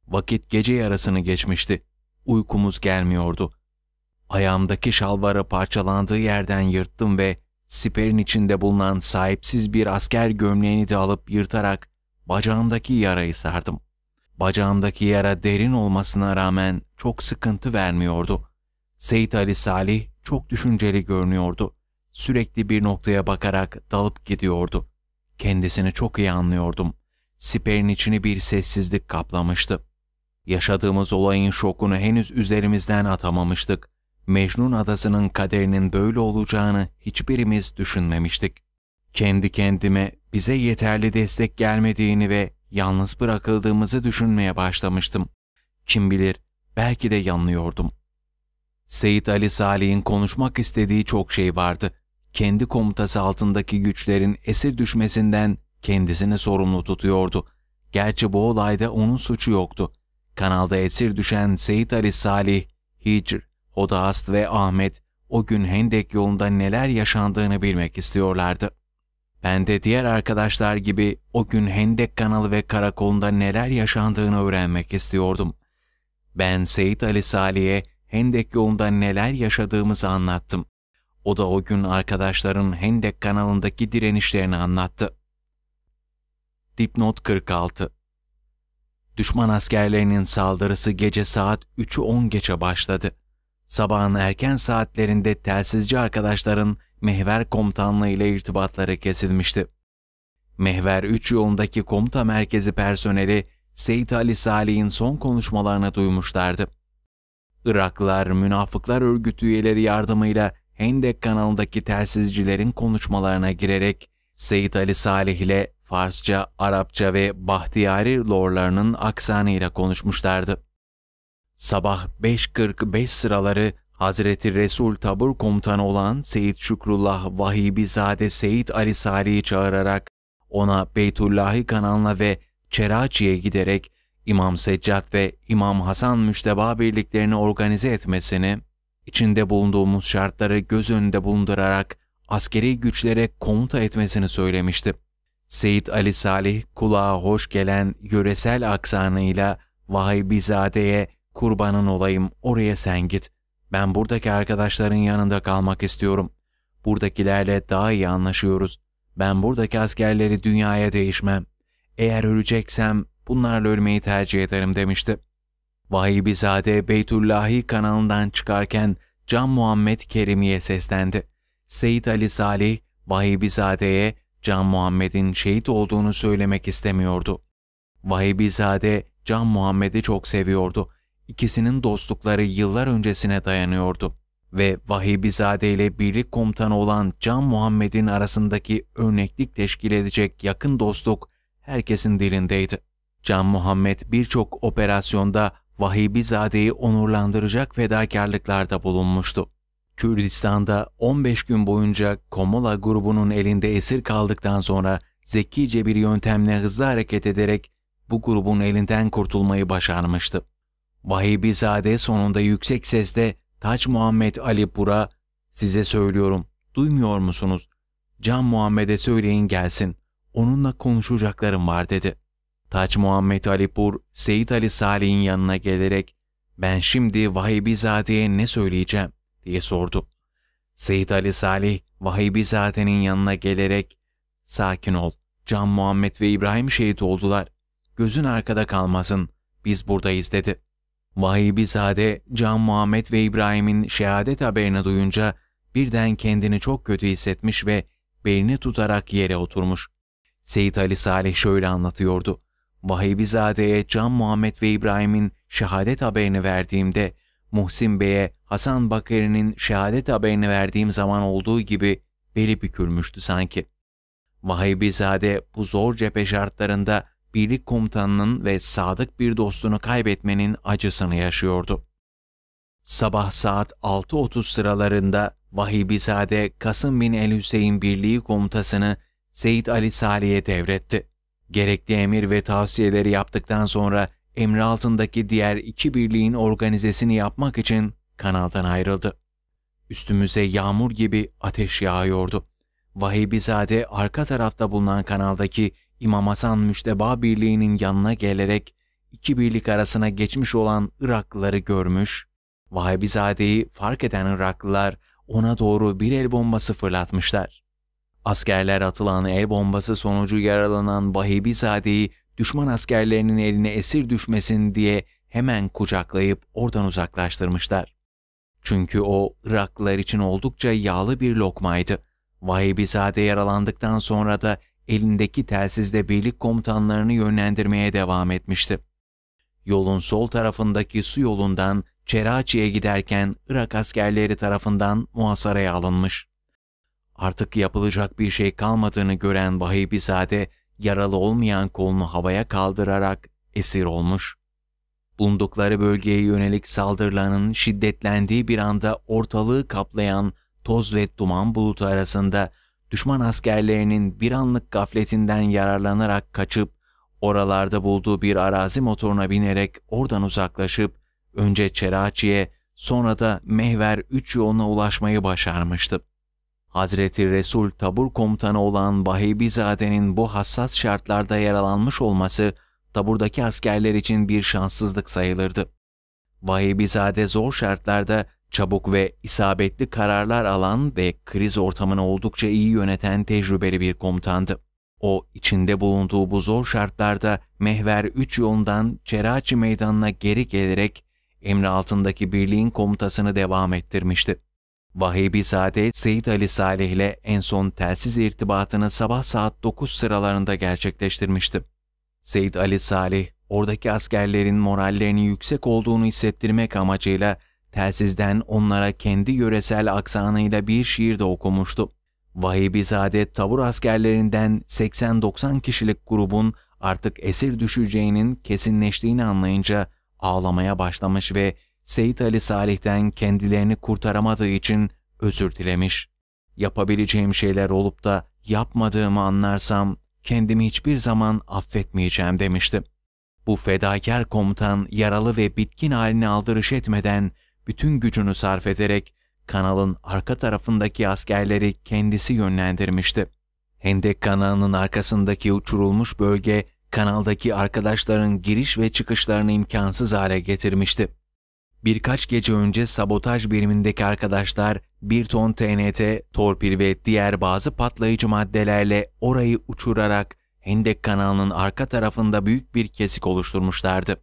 Vakit gece yarısını geçmişti. Uykumuz gelmiyordu. Ayağımdaki şalvarı parçalandığı yerden yırttım ve siperin içinde bulunan sahipsiz bir asker gömleğini de alıp yırtarak bacağımdaki yarayı sardım. Bacağımdaki yara derin olmasına rağmen çok sıkıntı vermiyordu. Seyit Ali Salih çok düşünceli görünüyordu. Sürekli bir noktaya bakarak dalıp gidiyordu. Kendisini çok iyi anlıyordum. Siperin içini bir sessizlik kaplamıştı. Yaşadığımız olayın şokunu henüz üzerimizden atamamıştık. Mecnun Adası'nın kaderinin böyle olacağını hiçbirimiz düşünmemiştik. Kendi kendime bize yeterli destek gelmediğini ve yalnız bırakıldığımızı düşünmeye başlamıştım. Kim bilir belki de yanılıyordum.'' Seyit Ali Salih'in konuşmak istediği çok şey vardı. Kendi komutası altındaki güçlerin esir düşmesinden kendisini sorumlu tutuyordu. Gerçi bu olayda onun suçu yoktu. Kanalda esir düşen Seyit Ali Salih, Hicr, Hodast ve Ahmet o gün Hendek yolunda neler yaşandığını bilmek istiyorlardı. Ben de diğer arkadaşlar gibi o gün Hendek kanalı ve karakolunda neler yaşandığını öğrenmek istiyordum. Ben Seyit Ali Salih'e Hendek yolunda neler yaşadığımızı anlattım. O da o gün arkadaşların Hendek kanalındaki direnişlerini anlattı. Dipnot 46 Düşman askerlerinin saldırısı gece saat 3'ü 10 geçe başladı. Sabahın erken saatlerinde telsizci arkadaşların Mehver komutanlığı ile irtibatları kesilmişti. Mehver 3 yolundaki komuta merkezi personeli Seyit Ali Salih'in son konuşmalarını duymuşlardı. Iraklar Münafıklar Örgütü üyeleri yardımıyla Hendek kanalındaki telsizcilerin konuşmalarına girerek Seyit Ali Salih ile Farsça, Arapça ve Bahtiyari lorlarının aksanıyla konuşmuşlardı. Sabah 5.45 sıraları Hazreti Resul tabur komutanı olan Seyit Şükrullah Vahibizade Seyit Ali Salih'i çağırarak ona Beytullahi kanalına ve Çeraçi'ye giderek İmam Seccat ve İmam Hasan Müşteba birliklerini organize etmesini, içinde bulunduğumuz şartları göz önünde bulundurarak askeri güçlere komuta etmesini söylemişti. Seyit Ali Salih kulağa hoş gelen yöresel aksanıyla vahiy bizadeye kurbanın olayım oraya sen git. Ben buradaki arkadaşların yanında kalmak istiyorum. Buradakilerle daha iyi anlaşıyoruz. Ben buradaki askerleri dünyaya değişmem. Eğer öleceksem bunlarla ölmeyi tercih ederim demişti. Vahibizade Beytullahi kanalından çıkarken Can Muhammed Kerimi'ye seslendi. Seyit Ali Salih, Vahibizade'ye Can Muhammed'in şehit olduğunu söylemek istemiyordu. Vahibizade, Can Muhammed'i çok seviyordu. İkisinin dostlukları yıllar öncesine dayanıyordu ve Vahibizade ile birlik komutanı olan Can Muhammed'in arasındaki örneklik teşkil edecek yakın dostluk herkesin dilindeydi. Can Muhammed birçok operasyonda Vahibizade'yi onurlandıracak fedakarlıklarda bulunmuştu. Kürdistan'da 15 gün boyunca Komola grubunun elinde esir kaldıktan sonra zekice bir yöntemle hızlı hareket ederek bu grubun elinden kurtulmayı başarmıştı. Vahibizade sonunda yüksek sesle Taç Muhammed Ali Bura, size söylüyorum, duymuyor musunuz? Can Muhammed'e söyleyin gelsin, onunla konuşacaklarım var dedi. Taç Muhammed Ali Pur, Seyit Ali Salih'in yanına gelerek ''Ben şimdi Vahibizade'ye ne söyleyeceğim?'' diye sordu. Seyit Ali Salih, Vahibizade'nin yanına gelerek ''Sakin ol, Can Muhammed ve İbrahim şehit oldular. Gözün arkada kalmasın, biz buradayız.'' dedi. Vahibizade, Can Muhammed ve İbrahim'in şehadet haberini duyunca birden kendini çok kötü hissetmiş ve belini tutarak yere oturmuş. Seyit Ali Salih şöyle anlatıyordu. Vahibizade'ye Can Muhammed ve İbrahim'in şehadet haberini verdiğimde, Muhsin Bey'e Hasan Bakeri'nin şehadet haberini verdiğim zaman olduğu gibi beli bükülmüştü sanki. Vahibizade bu zor cephe şartlarında birlik komutanının ve sadık bir dostunu kaybetmenin acısını yaşıyordu. Sabah saat 6.30 sıralarında Vahibizade Kasım bin El Hüseyin Birliği Komutasını Seyit Ali Salih'e devretti. Gerekli emir ve tavsiyeleri yaptıktan sonra emri altındaki diğer iki birliğin organizesini yapmak için kanaldan ayrıldı. Üstümüze yağmur gibi ateş yağıyordu. Vahibizade arka tarafta bulunan kanaldaki İmam Hasan Müşteba Birliği'nin yanına gelerek iki birlik arasına geçmiş olan Iraklıları görmüş, Vahibizade'yi fark eden Iraklılar ona doğru bir el bombası fırlatmışlar. Askerler atılan el bombası sonucu yaralanan Bahibizade'yi düşman askerlerinin eline esir düşmesin diye hemen kucaklayıp oradan uzaklaştırmışlar. Çünkü o Iraklılar için oldukça yağlı bir lokmaydı. Vahibizade yaralandıktan sonra da elindeki telsizde birlik komutanlarını yönlendirmeye devam etmişti. Yolun sol tarafındaki su yolundan Çeraçi'ye giderken Irak askerleri tarafından muhasaraya alınmış. Artık yapılacak bir şey kalmadığını gören Vahibizade, yaralı olmayan kolunu havaya kaldırarak esir olmuş. Bulundukları bölgeye yönelik saldırıların şiddetlendiği bir anda ortalığı kaplayan toz ve duman bulutu arasında düşman askerlerinin bir anlık gafletinden yararlanarak kaçıp oralarda bulduğu bir arazi motoruna binerek oradan uzaklaşıp önce Çeraçi'ye sonra da Mehver 3 yoluna ulaşmayı başarmıştı. Hazreti Resul tabur komutanı olan Vahibizade'nin bu hassas şartlarda yaralanmış olması taburdaki askerler için bir şanssızlık sayılırdı. Vahibizade zor şartlarda çabuk ve isabetli kararlar alan ve kriz ortamını oldukça iyi yöneten tecrübeli bir komutandı. O içinde bulunduğu bu zor şartlarda Mehver 3 yolundan Çeraçi meydanına geri gelerek emri altındaki birliğin komutasını devam ettirmişti. Vahibizade Seyyid Ali Salih ile en son telsiz irtibatını sabah saat 9 sıralarında gerçekleştirmişti. Seyyid Ali Salih, oradaki askerlerin morallerinin yüksek olduğunu hissettirmek amacıyla telsizden onlara kendi yöresel aksanıyla bir şiir de okumuştu. Vahibizade tabur askerlerinden 80-90 kişilik grubun artık esir düşeceğinin kesinleştiğini anlayınca ağlamaya başlamış ve Seyit Ali Salih'ten kendilerini kurtaramadığı için özür dilemiş. Yapabileceğim şeyler olup da yapmadığımı anlarsam kendimi hiçbir zaman affetmeyeceğim demişti. Bu fedakar komutan yaralı ve bitkin halini aldırış etmeden bütün gücünü sarf ederek kanalın arka tarafındaki askerleri kendisi yönlendirmişti. Hendek kanalının arkasındaki uçurulmuş bölge kanaldaki arkadaşların giriş ve çıkışlarını imkansız hale getirmişti. Birkaç gece önce sabotaj birimindeki arkadaşlar bir ton TNT, torpil ve diğer bazı patlayıcı maddelerle orayı uçurarak Hendek kanalının arka tarafında büyük bir kesik oluşturmuşlardı.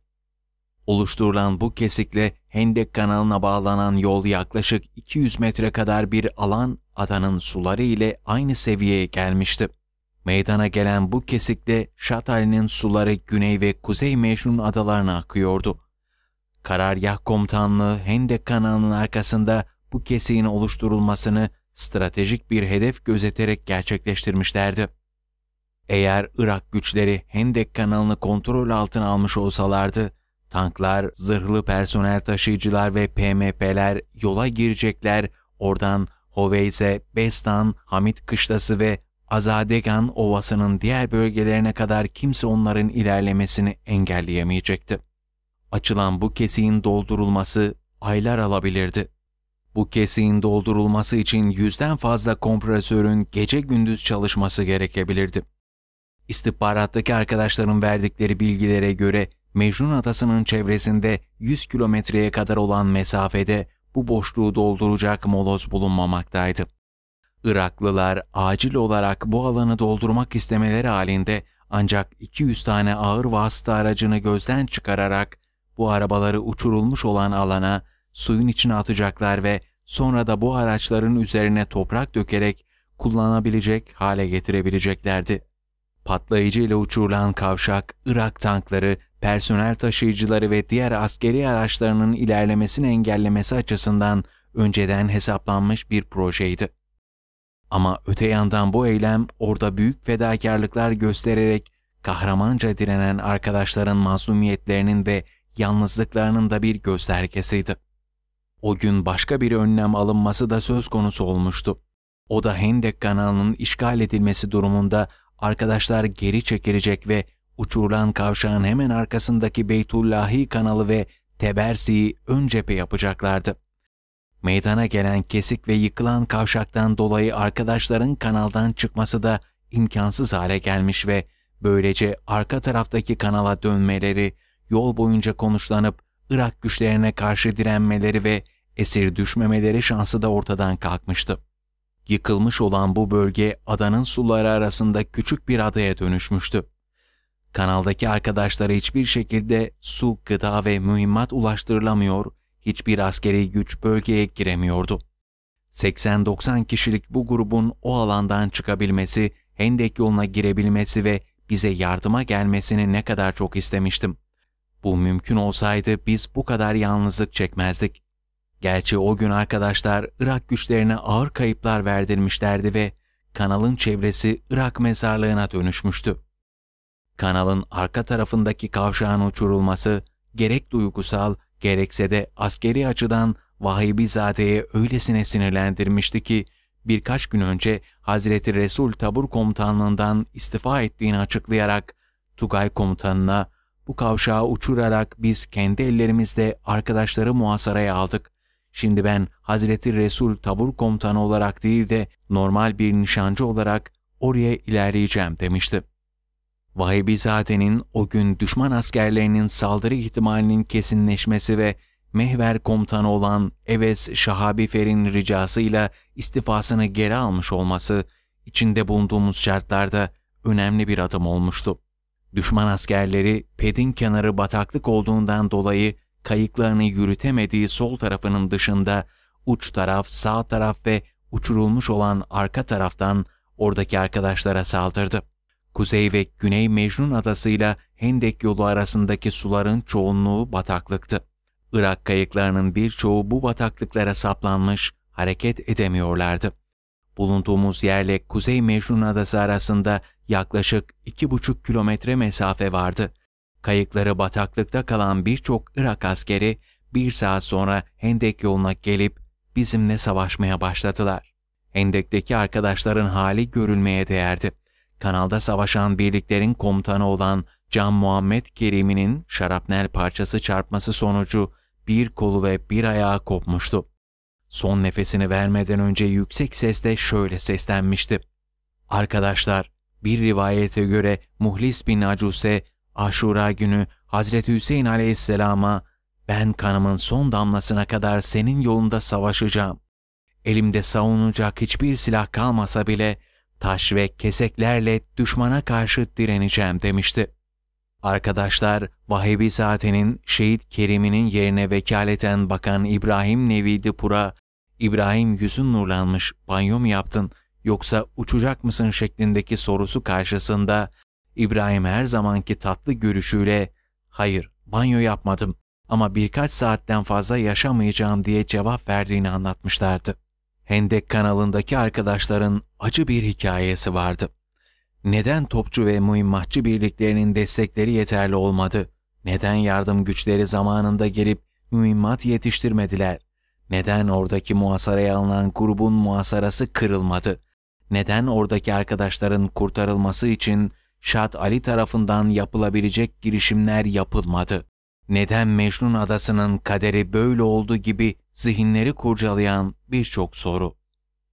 Oluşturulan bu kesikle Hendek kanalına bağlanan yol yaklaşık 200 metre kadar bir alan adanın suları ile aynı seviyeye gelmişti. Meydana gelen bu kesikte Şatali'nin suları güney ve kuzey meşrun adalarına akıyordu. Karargah Komutanlığı Hendek kanalının arkasında bu keseğin oluşturulmasını stratejik bir hedef gözeterek gerçekleştirmişlerdi. Eğer Irak güçleri Hendek kanalını kontrol altına almış olsalardı, tanklar, zırhlı personel taşıyıcılar ve PMP'ler yola girecekler, oradan Hoveyze, Bestan, Hamit Kışlası ve Azadegan Ovası'nın diğer bölgelerine kadar kimse onların ilerlemesini engelleyemeyecekti. Açılan bu kesiğin doldurulması aylar alabilirdi. Bu kesiğin doldurulması için yüzden fazla kompresörün gece gündüz çalışması gerekebilirdi. İstihbarattaki arkadaşların verdikleri bilgilere göre Mecnun Adası'nın çevresinde 100 kilometreye kadar olan mesafede bu boşluğu dolduracak moloz bulunmamaktaydı. Iraklılar acil olarak bu alanı doldurmak istemeleri halinde ancak 200 tane ağır vasıta aracını gözden çıkararak bu arabaları uçurulmuş olan alana suyun içine atacaklar ve sonra da bu araçların üzerine toprak dökerek kullanabilecek hale getirebileceklerdi. Patlayıcı ile uçurulan kavşak, Irak tankları, personel taşıyıcıları ve diğer askeri araçlarının ilerlemesini engellemesi açısından önceden hesaplanmış bir projeydi. Ama öte yandan bu eylem orada büyük fedakarlıklar göstererek kahramanca direnen arkadaşların masumiyetlerinin ve yalnızlıklarının da bir göstergesiydi. O gün başka bir önlem alınması da söz konusu olmuştu. O da Hendek kanalının işgal edilmesi durumunda arkadaşlar geri çekilecek ve uçurulan kavşağın hemen arkasındaki Beytullahi kanalı ve Tebersi'yi ön cephe yapacaklardı. Meydana gelen kesik ve yıkılan kavşaktan dolayı arkadaşların kanaldan çıkması da imkansız hale gelmiş ve böylece arka taraftaki kanala dönmeleri yol boyunca konuşlanıp Irak güçlerine karşı direnmeleri ve esir düşmemeleri şansı da ortadan kalkmıştı. Yıkılmış olan bu bölge adanın suları arasında küçük bir adaya dönüşmüştü. Kanaldaki arkadaşlara hiçbir şekilde su, gıda ve mühimmat ulaştırılamıyor, hiçbir askeri güç bölgeye giremiyordu. 80-90 kişilik bu grubun o alandan çıkabilmesi, Hendek yoluna girebilmesi ve bize yardıma gelmesini ne kadar çok istemiştim. Bu mümkün olsaydı biz bu kadar yalnızlık çekmezdik. Gerçi o gün arkadaşlar Irak güçlerine ağır kayıplar verdirmişlerdi ve kanalın çevresi Irak mezarlığına dönüşmüştü. Kanalın arka tarafındaki kavşağın uçurulması gerek duygusal gerekse de askeri açıdan Vahibizade'ye öylesine sinirlendirmişti ki birkaç gün önce Hazreti Resul Tabur Komutanlığından istifa ettiğini açıklayarak Tugay Komutanına bu kavşağı uçurarak biz kendi ellerimizle arkadaşları muhasaraya aldık. Şimdi ben Hazreti Resul tabur komutanı olarak değil de normal bir nişancı olarak oraya ilerleyeceğim demişti. Vahibi zatenin o gün düşman askerlerinin saldırı ihtimalinin kesinleşmesi ve Mehver komutanı olan Eves Şahabifer'in ricasıyla istifasını geri almış olması içinde bulunduğumuz şartlarda önemli bir adım olmuştu. Düşman askerleri pedin kenarı bataklık olduğundan dolayı kayıklarını yürütemediği sol tarafının dışında uç taraf, sağ taraf ve uçurulmuş olan arka taraftan oradaki arkadaşlara saldırdı. Kuzey ve Güney Mecnun adasıyla Hendek yolu arasındaki suların çoğunluğu bataklıktı. Irak kayıklarının birçoğu bu bataklıklara saplanmış, hareket edemiyorlardı. Bulunduğumuz yerle Kuzey Mecnun adası arasında yaklaşık iki buçuk kilometre mesafe vardı. Kayıkları bataklıkta kalan birçok Irak askeri bir saat sonra Hendek yoluna gelip bizimle savaşmaya başladılar. Hendek'teki arkadaşların hali görülmeye değerdi. Kanalda savaşan birliklerin komutanı olan Can Muhammed Kerimi'nin şarapnel parçası çarpması sonucu bir kolu ve bir ayağı kopmuştu. Son nefesini vermeden önce yüksek sesle şöyle seslenmişti. Arkadaşlar, bir rivayete göre Muhlis bin Acuse, Aşura günü Hazreti Hüseyin aleyhisselama ben kanımın son damlasına kadar senin yolunda savaşacağım. Elimde savunacak hiçbir silah kalmasa bile taş ve keseklerle düşmana karşı direneceğim demişti. Arkadaşlar Vahebi Zaten'in Şehit Kerim'inin yerine vekaleten bakan İbrahim Nevi Dipur'a İbrahim yüzün nurlanmış banyo mu yaptın yoksa uçacak mısın şeklindeki sorusu karşısında İbrahim her zamanki tatlı görüşüyle hayır banyo yapmadım ama birkaç saatten fazla yaşamayacağım diye cevap verdiğini anlatmışlardı. Hendek kanalındaki arkadaşların acı bir hikayesi vardı. Neden topçu ve mühimmatçı birliklerinin destekleri yeterli olmadı? Neden yardım güçleri zamanında gelip mühimmat yetiştirmediler? Neden oradaki muhasaraya alınan grubun muhasarası kırılmadı? neden oradaki arkadaşların kurtarılması için Şat Ali tarafından yapılabilecek girişimler yapılmadı? Neden Mecnun Adası'nın kaderi böyle oldu gibi zihinleri kurcalayan birçok soru.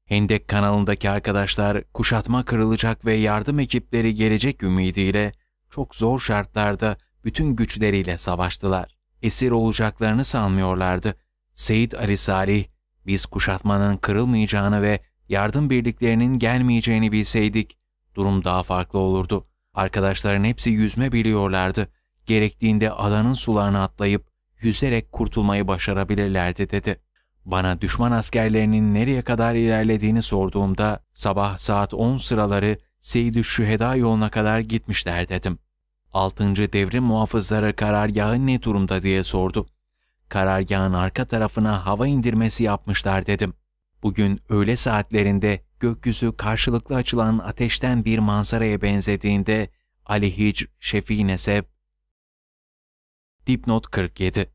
Hendek kanalındaki arkadaşlar kuşatma kırılacak ve yardım ekipleri gelecek ümidiyle çok zor şartlarda bütün güçleriyle savaştılar. Esir olacaklarını sanmıyorlardı. Seyit Ali Salih, biz kuşatmanın kırılmayacağını ve yardım birliklerinin gelmeyeceğini bilseydik, durum daha farklı olurdu. Arkadaşların hepsi yüzme biliyorlardı. Gerektiğinde adanın sularına atlayıp yüzerek kurtulmayı başarabilirlerdi dedi. Bana düşman askerlerinin nereye kadar ilerlediğini sorduğumda sabah saat 10 sıraları Seyyid-i Şüheda yoluna kadar gitmişler dedim. 6. devrim muhafızları karargahı ne durumda diye sordu. Karargahın arka tarafına hava indirmesi yapmışlar dedim. Bugün öğle saatlerinde gökyüzü karşılıklı açılan ateşten bir manzaraya benzediğinde Ali Hicr Şefi Nesep Dipnot 47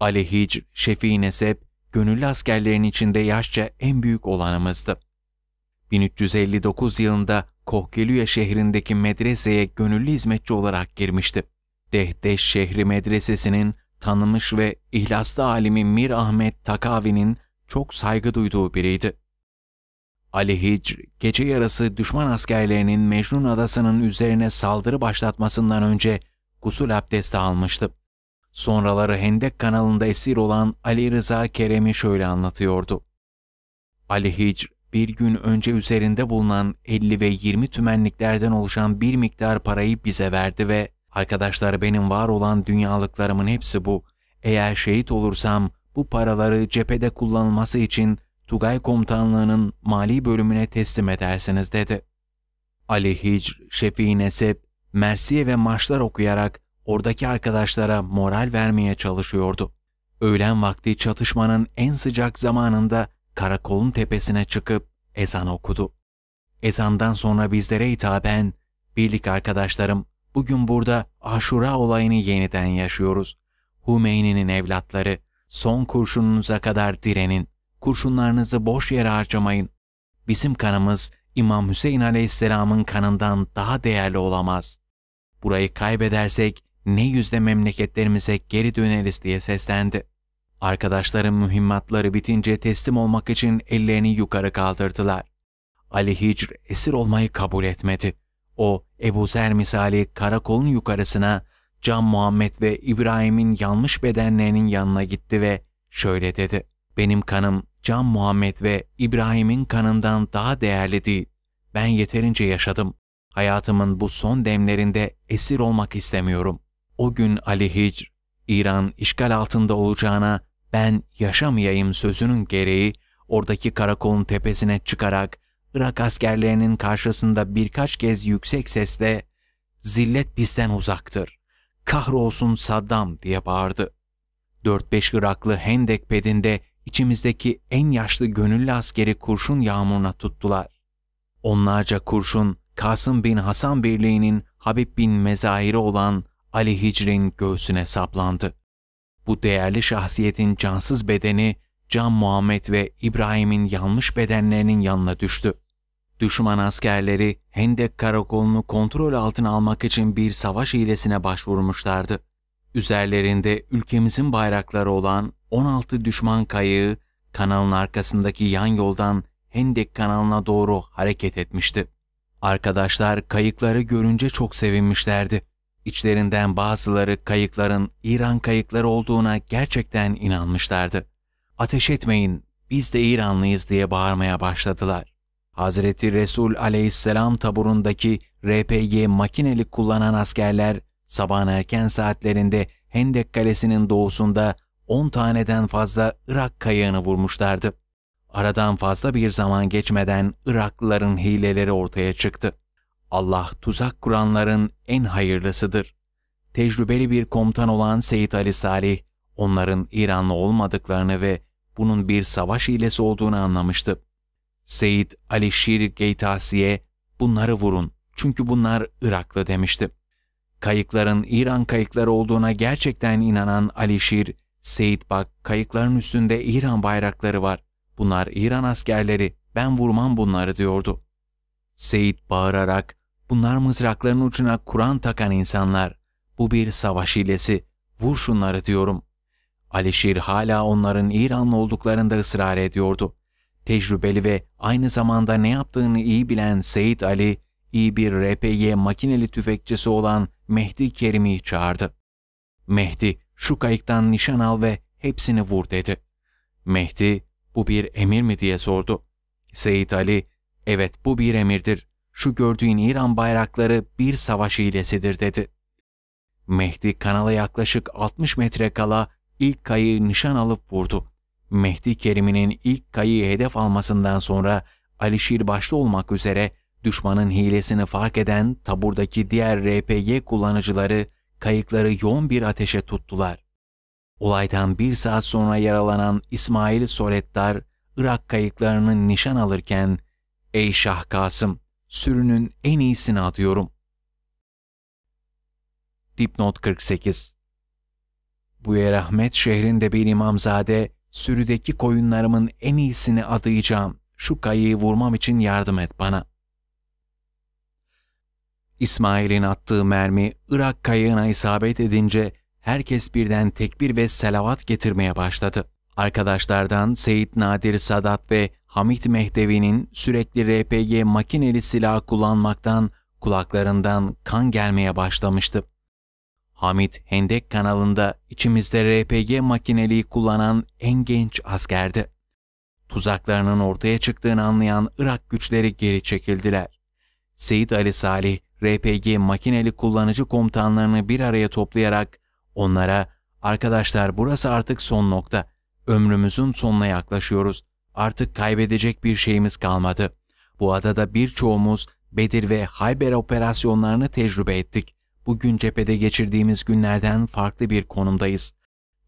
Ali Hicr Şefi Nesep, gönüllü askerlerin içinde yaşça en büyük olanımızdı. 1359 yılında Kohkelüye şehrindeki medreseye gönüllü hizmetçi olarak girmişti. Dehdeş şehri medresesinin tanımış ve ihlaslı alimi Mir Ahmet Takavi'nin çok saygı duyduğu biriydi. Ali Hicr, gece yarısı düşman askerlerinin Mecnun Adası'nın üzerine saldırı başlatmasından önce gusül abdesti almıştı. Sonraları Hendek kanalında esir olan Ali Rıza Kerem'i şöyle anlatıyordu. Ali Hicr, bir gün önce üzerinde bulunan 50 ve 20 tümenliklerden oluşan bir miktar parayı bize verdi ve ''Arkadaşlar benim var olan dünyalıklarımın hepsi bu. Eğer şehit olursam bu paraları cephede kullanılması için Tugay Komutanlığı'nın mali bölümüne teslim edersiniz dedi. Ali Hicr, Şefii Nesep, Mersiye ve maçlar okuyarak oradaki arkadaşlara moral vermeye çalışıyordu. Öğlen vakti çatışmanın en sıcak zamanında karakolun tepesine çıkıp ezan okudu. Ezandan sonra bizlere hitaben, birlik arkadaşlarım bugün burada aşura olayını yeniden yaşıyoruz. Hümeyni'nin evlatları, Son kurşununuza kadar direnin. Kurşunlarınızı boş yere harcamayın. Bizim kanımız İmam Hüseyin Aleyhisselam'ın kanından daha değerli olamaz. Burayı kaybedersek ne yüzde memleketlerimize geri döneriz diye seslendi. Arkadaşların mühimmatları bitince teslim olmak için ellerini yukarı kaldırdılar. Ali Hicr esir olmayı kabul etmedi. O Ebu Zer misali karakolun yukarısına Can Muhammed ve İbrahim'in yanmış bedenlerinin yanına gitti ve şöyle dedi. Benim kanım Can Muhammed ve İbrahim'in kanından daha değerli değil. Ben yeterince yaşadım. Hayatımın bu son demlerinde esir olmak istemiyorum. O gün Ali Hicr, İran işgal altında olacağına ben yaşamayayım sözünün gereği oradaki karakolun tepesine çıkarak Irak askerlerinin karşısında birkaç kez yüksek sesle zillet bizden uzaktır kahrolsun Saddam diye bağırdı. 4-5 Iraklı Hendek pedinde içimizdeki en yaşlı gönüllü askeri kurşun yağmuruna tuttular. Onlarca kurşun Kasım bin Hasan Birliği'nin Habib bin Mezahir'i olan Ali Hicr'in göğsüne saplandı. Bu değerli şahsiyetin cansız bedeni Can Muhammed ve İbrahim'in yanmış bedenlerinin yanına düştü. Düşman askerleri Hendek karakolunu kontrol altına almak için bir savaş hilesine başvurmuşlardı. Üzerlerinde ülkemizin bayrakları olan 16 düşman kayığı kanalın arkasındaki yan yoldan Hendek kanalına doğru hareket etmişti. Arkadaşlar kayıkları görünce çok sevinmişlerdi. İçlerinden bazıları kayıkların İran kayıkları olduğuna gerçekten inanmışlardı. Ateş etmeyin, biz de İranlıyız diye bağırmaya başladılar. Hazreti Resul aleyhisselam taburundaki RPG makineli kullanan askerler sabahın erken saatlerinde Hendek Kalesi'nin doğusunda 10 taneden fazla Irak kayığını vurmuşlardı. Aradan fazla bir zaman geçmeden Iraklıların hileleri ortaya çıktı. Allah tuzak kuranların en hayırlısıdır. Tecrübeli bir komutan olan Seyit Ali Salih, onların İranlı olmadıklarını ve bunun bir savaş hilesi olduğunu anlamıştı. Seyit Şir Geytasi'ye bunları vurun çünkü bunlar Iraklı demişti. Kayıkların İran kayıkları olduğuna gerçekten inanan Ali Şir Seyit bak kayıkların üstünde İran bayrakları var. Bunlar İran askerleri, ben vurmam bunları diyordu. Seyit bağırarak, bunlar mızrakların ucuna Kur'an takan insanlar. Bu bir savaş hilesi, vur şunları diyorum. Ali Şir hala onların İranlı olduklarında ısrar ediyordu. Tecrübeli ve aynı zamanda ne yaptığını iyi bilen Seyit Ali, iyi bir RPY makineli tüfekçisi olan Mehdi Kerim'i çağırdı. Mehdi, şu kayıktan nişan al ve hepsini vur dedi. Mehdi, bu bir emir mi diye sordu. Seyit Ali, evet bu bir emirdir. Şu gördüğün İran bayrakları bir savaş hilesidir dedi. Mehdi kanala yaklaşık 60 metre kala ilk kayığı nişan alıp vurdu. Mehdi Kerim'in ilk kayı hedef almasından sonra Alişir başta olmak üzere düşmanın hilesini fark eden taburdaki diğer RPG kullanıcıları kayıkları yoğun bir ateşe tuttular. Olaydan bir saat sonra yaralanan İsmail Solettar, Irak kayıklarını nişan alırken, ''Ey Şah Kasım, sürünün en iyisini atıyorum.'' Dipnot 48 Bu yer şehrinde bir imamzade, sürüdeki koyunlarımın en iyisini adayacağım. Şu kayığı vurmam için yardım et bana. İsmail'in attığı mermi Irak kayığına isabet edince herkes birden tekbir ve selavat getirmeye başladı. Arkadaşlardan Seyit Nadir Sadat ve Hamit Mehdevi'nin sürekli RPG makineli silah kullanmaktan kulaklarından kan gelmeye başlamıştı. Hamit Hendek kanalında içimizde RPG makineliği kullanan en genç askerdi. Tuzaklarının ortaya çıktığını anlayan Irak güçleri geri çekildiler. Seyit Ali Salih, RPG makineli kullanıcı komutanlarını bir araya toplayarak onlara ''Arkadaşlar burası artık son nokta, ömrümüzün sonuna yaklaşıyoruz, artık kaybedecek bir şeyimiz kalmadı. Bu adada birçoğumuz Bedir ve Hayber operasyonlarını tecrübe ettik bugün cephede geçirdiğimiz günlerden farklı bir konumdayız.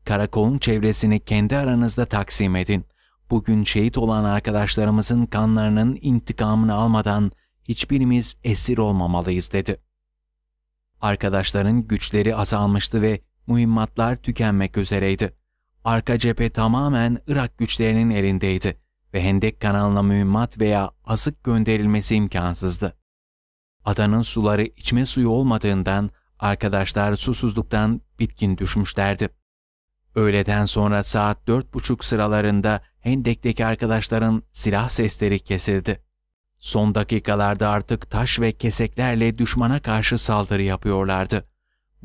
Karakolun çevresini kendi aranızda taksim edin. Bugün şehit olan arkadaşlarımızın kanlarının intikamını almadan hiçbirimiz esir olmamalıyız dedi. Arkadaşların güçleri azalmıştı ve mühimmatlar tükenmek üzereydi. Arka cephe tamamen Irak güçlerinin elindeydi ve Hendek kanalına mühimmat veya azık gönderilmesi imkansızdı. Adanın suları içme suyu olmadığından arkadaşlar susuzluktan bitkin düşmüşlerdi. Öğleden sonra saat dört buçuk sıralarında Hendek'teki arkadaşların silah sesleri kesildi. Son dakikalarda artık taş ve keseklerle düşmana karşı saldırı yapıyorlardı.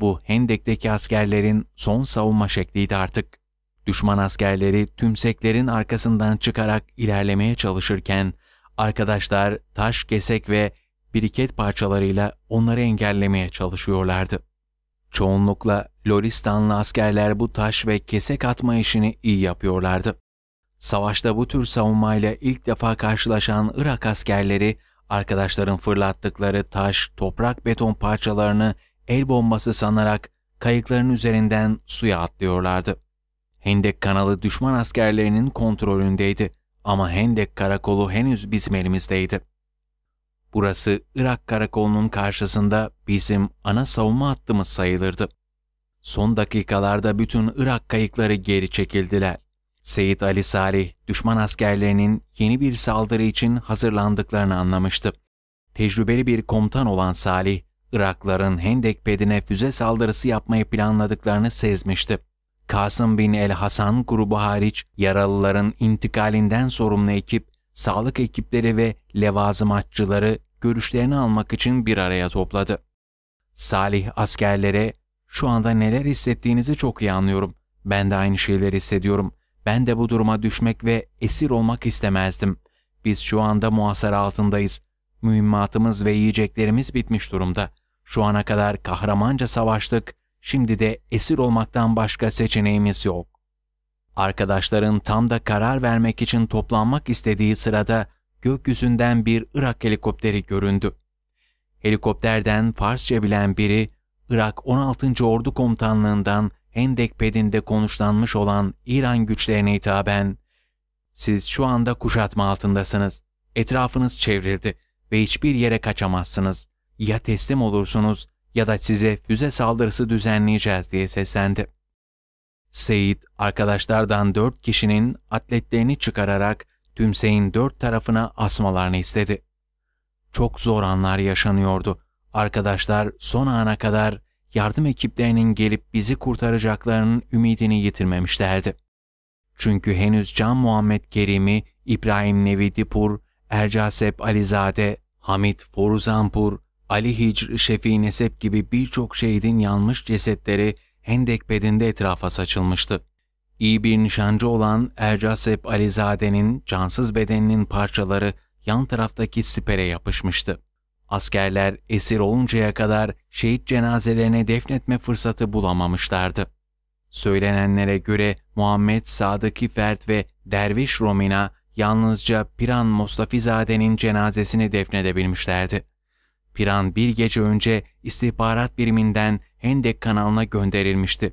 Bu Hendek'teki askerlerin son savunma şekliydi artık. Düşman askerleri tümseklerin arkasından çıkarak ilerlemeye çalışırken, arkadaşlar taş, kesek ve biriket parçalarıyla onları engellemeye çalışıyorlardı. Çoğunlukla Loristanlı askerler bu taş ve kesek atma işini iyi yapıyorlardı. Savaşta bu tür savunmayla ilk defa karşılaşan Irak askerleri, arkadaşların fırlattıkları taş, toprak, beton parçalarını el bombası sanarak kayıkların üzerinden suya atlıyorlardı. Hendek kanalı düşman askerlerinin kontrolündeydi ama Hendek karakolu henüz bizim elimizdeydi. Burası Irak karakolunun karşısında bizim ana savunma hattımız sayılırdı. Son dakikalarda bütün Irak kayıkları geri çekildiler. Seyit Ali Salih, düşman askerlerinin yeni bir saldırı için hazırlandıklarını anlamıştı. Tecrübeli bir komutan olan Salih, Irakların Hendek pedine füze saldırısı yapmayı planladıklarını sezmişti. Kasım bin el Hasan grubu hariç yaralıların intikalinden sorumlu ekip sağlık ekipleri ve levazımatçıları görüşlerini almak için bir araya topladı. Salih askerlere şu anda neler hissettiğinizi çok iyi anlıyorum. Ben de aynı şeyleri hissediyorum. Ben de bu duruma düşmek ve esir olmak istemezdim. Biz şu anda muhasara altındayız. Mühimmatımız ve yiyeceklerimiz bitmiş durumda. Şu ana kadar kahramanca savaştık. Şimdi de esir olmaktan başka seçeneğimiz yok. Arkadaşların tam da karar vermek için toplanmak istediği sırada gökyüzünden bir Irak helikopteri göründü. Helikopterden Farsça bilen biri, Irak 16. Ordu Komutanlığından Hendek pedinde konuşlanmış olan İran güçlerine hitaben, siz şu anda kuşatma altındasınız, etrafınız çevrildi ve hiçbir yere kaçamazsınız, ya teslim olursunuz ya da size füze saldırısı düzenleyeceğiz diye seslendi. Seyit arkadaşlardan dört kişinin atletlerini çıkararak tümseyin dört tarafına asmalarını istedi. Çok zor anlar yaşanıyordu. Arkadaşlar son ana kadar yardım ekiplerinin gelip bizi kurtaracaklarının ümidini yitirmemişlerdi. Çünkü henüz Can Muhammed Kerimi, İbrahim Nevi Dipur, Ercasep Alizade, Hamit Foruzanpur, Ali Hicr Şefi Nesep gibi birçok şehidin yanmış cesetleri Hendek bedinde etrafa saçılmıştı. İyi bir nişancı olan Ercasep Alizade'nin cansız bedeninin parçaları yan taraftaki sipere yapışmıştı. Askerler esir oluncaya kadar şehit cenazelerine defnetme fırsatı bulamamışlardı. Söylenenlere göre Muhammed Sadıki Fert ve Derviş Romina yalnızca Piran Mustafizade'nin cenazesini defnedebilmişlerdi. Piran bir gece önce istihbarat biriminden Hendek kanalına gönderilmişti.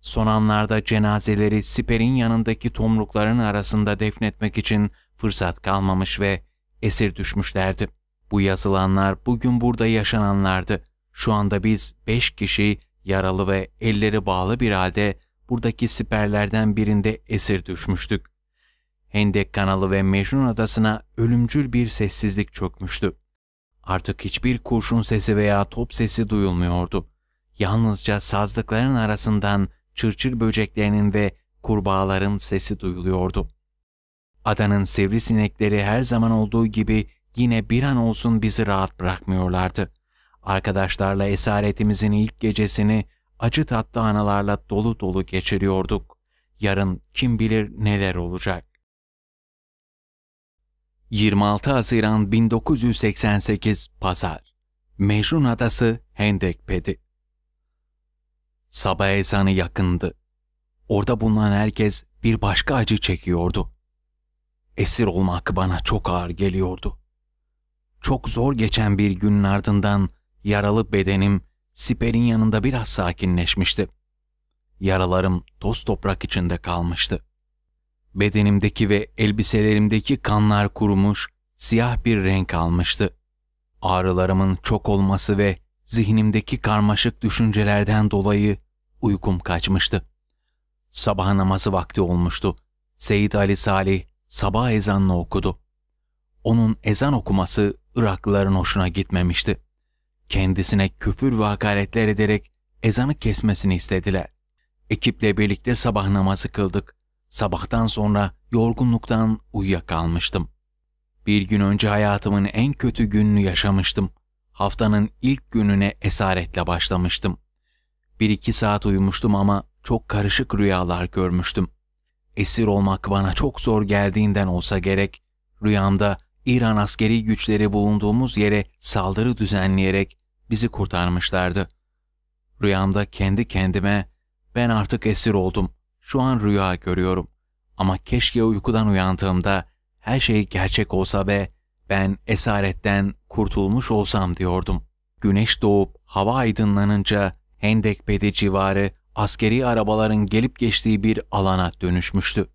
Son anlarda cenazeleri siperin yanındaki tomrukların arasında defnetmek için fırsat kalmamış ve esir düşmüşlerdi. Bu yazılanlar bugün burada yaşananlardı. Şu anda biz beş kişi yaralı ve elleri bağlı bir halde buradaki siperlerden birinde esir düşmüştük. Hendek kanalı ve Mecnun adasına ölümcül bir sessizlik çökmüştü. Artık hiçbir kurşun sesi veya top sesi duyulmuyordu. Yalnızca sazlıkların arasından çırçır böceklerinin ve kurbağaların sesi duyuluyordu. Adanın sivrisinekleri her zaman olduğu gibi yine bir an olsun bizi rahat bırakmıyorlardı. Arkadaşlarla esaretimizin ilk gecesini acı tatlı anılarla dolu dolu geçiriyorduk. Yarın kim bilir neler olacak. 26 Haziran 1988 Pazar Mecnun Adası Hendekpedi Sabah ezanı yakındı. Orada bulunan herkes bir başka acı çekiyordu. Esir olmak bana çok ağır geliyordu. Çok zor geçen bir günün ardından yaralı bedenim siperin yanında biraz sakinleşmişti. Yaralarım toz toprak içinde kalmıştı. Bedenimdeki ve elbiselerimdeki kanlar kurumuş, siyah bir renk almıştı. Ağrılarımın çok olması ve zihnimdeki karmaşık düşüncelerden dolayı uykum kaçmıştı. Sabah namazı vakti olmuştu. Seyyid Ali Salih sabah ezanını okudu. Onun ezan okuması Iraklıların hoşuna gitmemişti. Kendisine küfür ve hakaretler ederek ezanı kesmesini istediler. Ekiple birlikte sabah namazı kıldık. Sabahtan sonra yorgunluktan uyuyakalmıştım. Bir gün önce hayatımın en kötü gününü yaşamıştım. Haftanın ilk gününe esaretle başlamıştım. Bir iki saat uyumuştum ama çok karışık rüyalar görmüştüm. Esir olmak bana çok zor geldiğinden olsa gerek, rüyamda İran askeri güçleri bulunduğumuz yere saldırı düzenleyerek bizi kurtarmışlardı. Rüyamda kendi kendime ben artık esir oldum şu an rüya görüyorum. Ama keşke uykudan uyandığımda her şey gerçek olsa ve ben esaretten kurtulmuş olsam diyordum. Güneş doğup hava aydınlanınca Hendekbedi civarı askeri arabaların gelip geçtiği bir alana dönüşmüştü.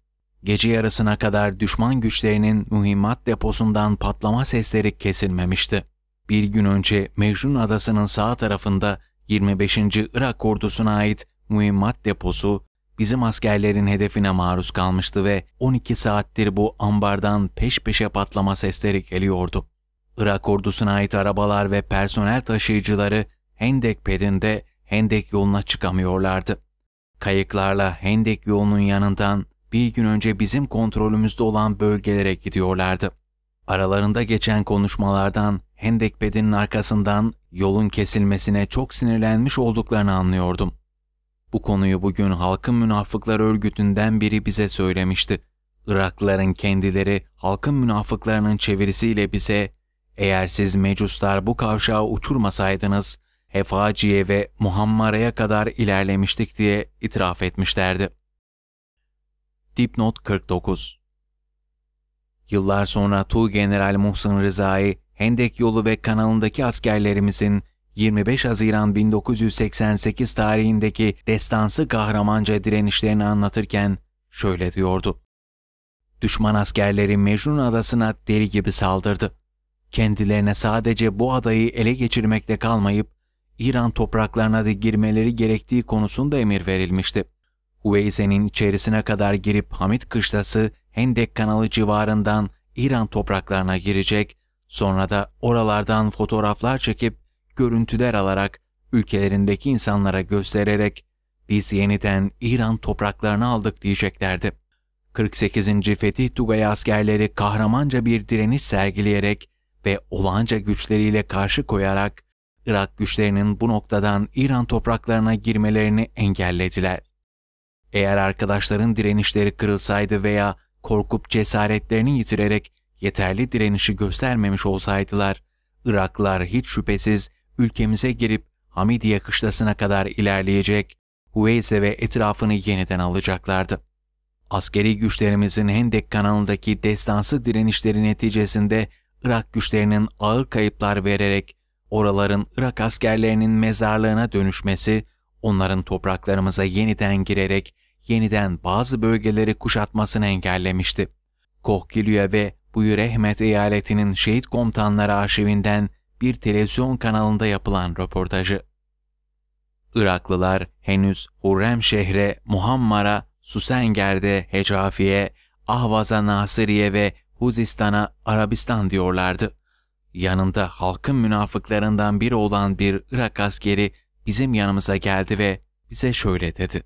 Gece yarısına kadar düşman güçlerinin mühimmat deposundan patlama sesleri kesilmemişti. Bir gün önce Mecnun Adası'nın sağ tarafında 25. Irak ordusuna ait mühimmat deposu bizim askerlerin hedefine maruz kalmıştı ve 12 saattir bu ambardan peş peşe patlama sesleri geliyordu. Irak ordusuna ait arabalar ve personel taşıyıcıları Hendek pedinde Hendek yoluna çıkamıyorlardı. Kayıklarla Hendek yolunun yanından bir gün önce bizim kontrolümüzde olan bölgelere gidiyorlardı. Aralarında geçen konuşmalardan Hendek pedinin arkasından yolun kesilmesine çok sinirlenmiş olduklarını anlıyordum. Bu konuyu bugün halkın münafıklar örgütünden biri bize söylemişti. Irakların kendileri halkın münafıklarının çevirisiyle bize eğer siz mecuslar bu kavşağı uçurmasaydınız Hefaciye ve Muhammara'ya kadar ilerlemiştik diye itiraf etmişlerdi. Dipnot 49 Yıllar sonra Tu General Muhsin Rıza'yı Hendek yolu ve kanalındaki askerlerimizin 25 Haziran 1988 tarihindeki destansı kahramanca direnişlerini anlatırken şöyle diyordu. Düşman askerleri Mecnun adasına deli gibi saldırdı. Kendilerine sadece bu adayı ele geçirmekte kalmayıp İran topraklarına da girmeleri gerektiği konusunda emir verilmişti. Huveyse'nin içerisine kadar girip Hamit kışlası Hendek kanalı civarından İran topraklarına girecek, sonra da oralardan fotoğraflar çekip görüntüler alarak ülkelerindeki insanlara göstererek biz yeniden İran topraklarını aldık diyeceklerdi. 48. Fetih Tugay askerleri kahramanca bir direniş sergileyerek ve olağanca güçleriyle karşı koyarak Irak güçlerinin bu noktadan İran topraklarına girmelerini engellediler. Eğer arkadaşların direnişleri kırılsaydı veya korkup cesaretlerini yitirerek yeterli direnişi göstermemiş olsaydılar, Iraklılar hiç şüphesiz ülkemize girip Hamidiye kışlasına kadar ilerleyecek, Huveyze ve etrafını yeniden alacaklardı. Askeri güçlerimizin Hendek kanalındaki destansı direnişleri neticesinde Irak güçlerinin ağır kayıplar vererek oraların Irak askerlerinin mezarlığına dönüşmesi, onların topraklarımıza yeniden girerek yeniden bazı bölgeleri kuşatmasını engellemişti. Kohkilüye ve Buyurehmet eyaletinin şehit komutanları arşivinden bir televizyon kanalında yapılan röportajı. Iraklılar henüz Hurrem şehre, Muhammar'a, Susenger'de, Hecafi'ye, Ahvaz'a, Nasiriye ve Huzistan'a Arabistan diyorlardı. Yanında halkın münafıklarından biri olan bir Irak askeri bizim yanımıza geldi ve bize şöyle dedi.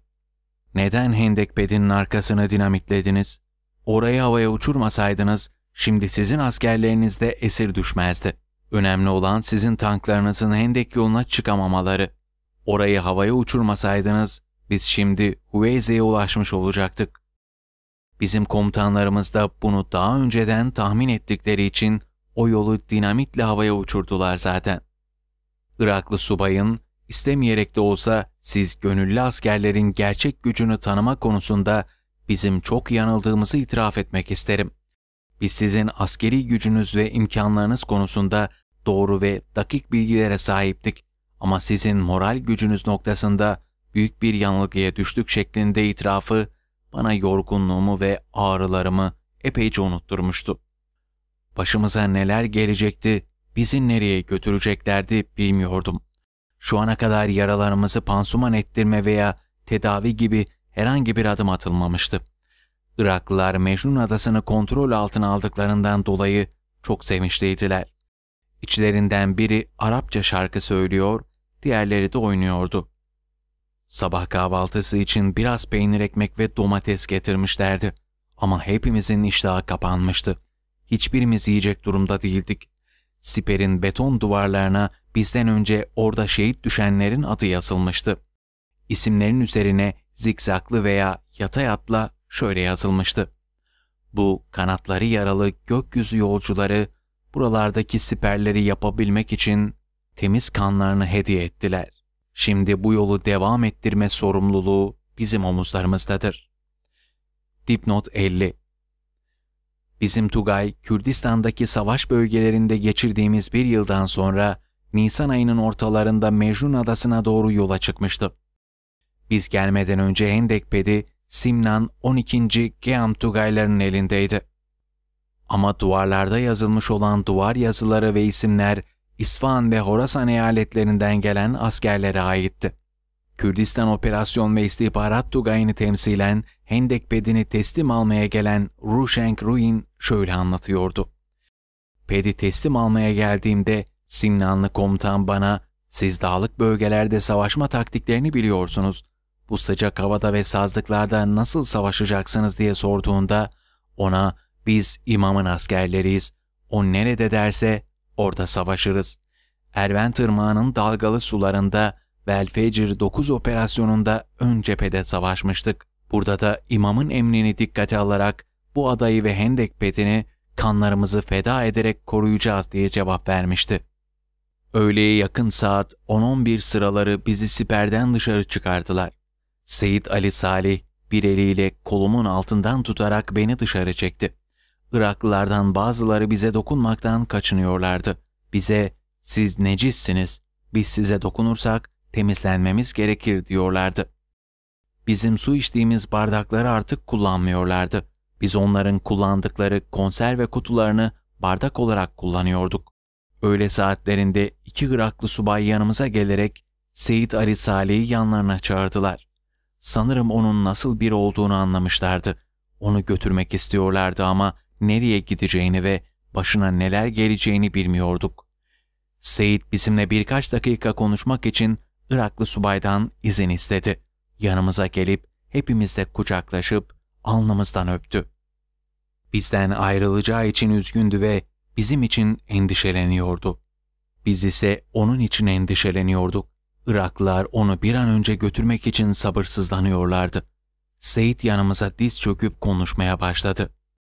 Neden hendek bedinin arkasını dinamitlediniz? Orayı havaya uçurmasaydınız şimdi sizin askerlerinizde esir düşmezdi. Önemli olan sizin tanklarınızın Hendek yoluna çıkamamaları. Orayı havaya uçurmasaydınız biz şimdi Hueyze'ye ulaşmış olacaktık. Bizim komutanlarımız da bunu daha önceden tahmin ettikleri için o yolu dinamitle havaya uçurdular zaten. Iraklı subayın istemeyerek de olsa siz gönüllü askerlerin gerçek gücünü tanıma konusunda bizim çok yanıldığımızı itiraf etmek isterim.'' biz sizin askeri gücünüz ve imkanlarınız konusunda doğru ve dakik bilgilere sahiptik ama sizin moral gücünüz noktasında büyük bir yanılgıya düştük şeklinde itirafı bana yorgunluğumu ve ağrılarımı epeyce unutturmuştu. Başımıza neler gelecekti, bizi nereye götüreceklerdi bilmiyordum. Şu ana kadar yaralarımızı pansuman ettirme veya tedavi gibi herhangi bir adım atılmamıştı. Iraklılar Mecnun Adası'nı kontrol altına aldıklarından dolayı çok sevinçliydiler. İçlerinden biri Arapça şarkı söylüyor, diğerleri de oynuyordu. Sabah kahvaltısı için biraz peynir ekmek ve domates getirmişlerdi. Ama hepimizin iştahı kapanmıştı. Hiçbirimiz yiyecek durumda değildik. Siper'in beton duvarlarına bizden önce orada şehit düşenlerin adı yazılmıştı. İsimlerin üzerine zikzaklı veya yatay atla şöyle yazılmıştı. Bu kanatları yaralı gökyüzü yolcuları buralardaki siperleri yapabilmek için temiz kanlarını hediye ettiler. Şimdi bu yolu devam ettirme sorumluluğu bizim omuzlarımızdadır. Dipnot 50 Bizim Tugay, Kürdistan'daki savaş bölgelerinde geçirdiğimiz bir yıldan sonra Nisan ayının ortalarında Mecnun Adası'na doğru yola çıkmıştı. Biz gelmeden önce Hendekped'i Simnan 12. Geam Tugayların elindeydi. Ama duvarlarda yazılmış olan duvar yazıları ve isimler İsfahan ve Horasan eyaletlerinden gelen askerlere aitti. Kürdistan Operasyon ve İstihbarat Tugay'ını temsilen Hendek Pedin'i teslim almaya gelen Ruşenk Ruin şöyle anlatıyordu. Pedi teslim almaya geldiğimde Simnanlı komutan bana siz dağlık bölgelerde savaşma taktiklerini biliyorsunuz bu sıcak havada ve sazlıklarda nasıl savaşacaksınız diye sorduğunda ona biz imamın askerleriyiz. O nerede derse orada savaşırız. Erven Tırmağı'nın dalgalı sularında Belfecir 9 operasyonunda ön cephede savaşmıştık. Burada da imamın emrini dikkate alarak bu adayı ve Hendek petini kanlarımızı feda ederek koruyacağız diye cevap vermişti. Öğleye yakın saat 10-11 sıraları bizi siperden dışarı çıkardılar. Seyit Ali Salih bir eliyle kolumun altından tutarak beni dışarı çekti. Iraklılardan bazıları bize dokunmaktan kaçınıyorlardı. Bize siz necissiniz, biz size dokunursak temizlenmemiz gerekir diyorlardı. Bizim su içtiğimiz bardakları artık kullanmıyorlardı. Biz onların kullandıkları konserve kutularını bardak olarak kullanıyorduk. Öğle saatlerinde iki Iraklı subay yanımıza gelerek Seyit Ali Salih'i yanlarına çağırdılar. Sanırım onun nasıl biri olduğunu anlamışlardı. Onu götürmek istiyorlardı ama nereye gideceğini ve başına neler geleceğini bilmiyorduk. Seyit bizimle birkaç dakika konuşmak için Iraklı subaydan izin istedi. Yanımıza gelip hepimizle kucaklaşıp alnımızdan öptü. Bizden ayrılacağı için üzgündü ve bizim için endişeleniyordu. Biz ise onun için endişeleniyorduk. Iraklılar onu bir an önce götürmek için sabırsızlanıyorlardı. Seyit yanımıza diz çöküp konuşmaya başladı.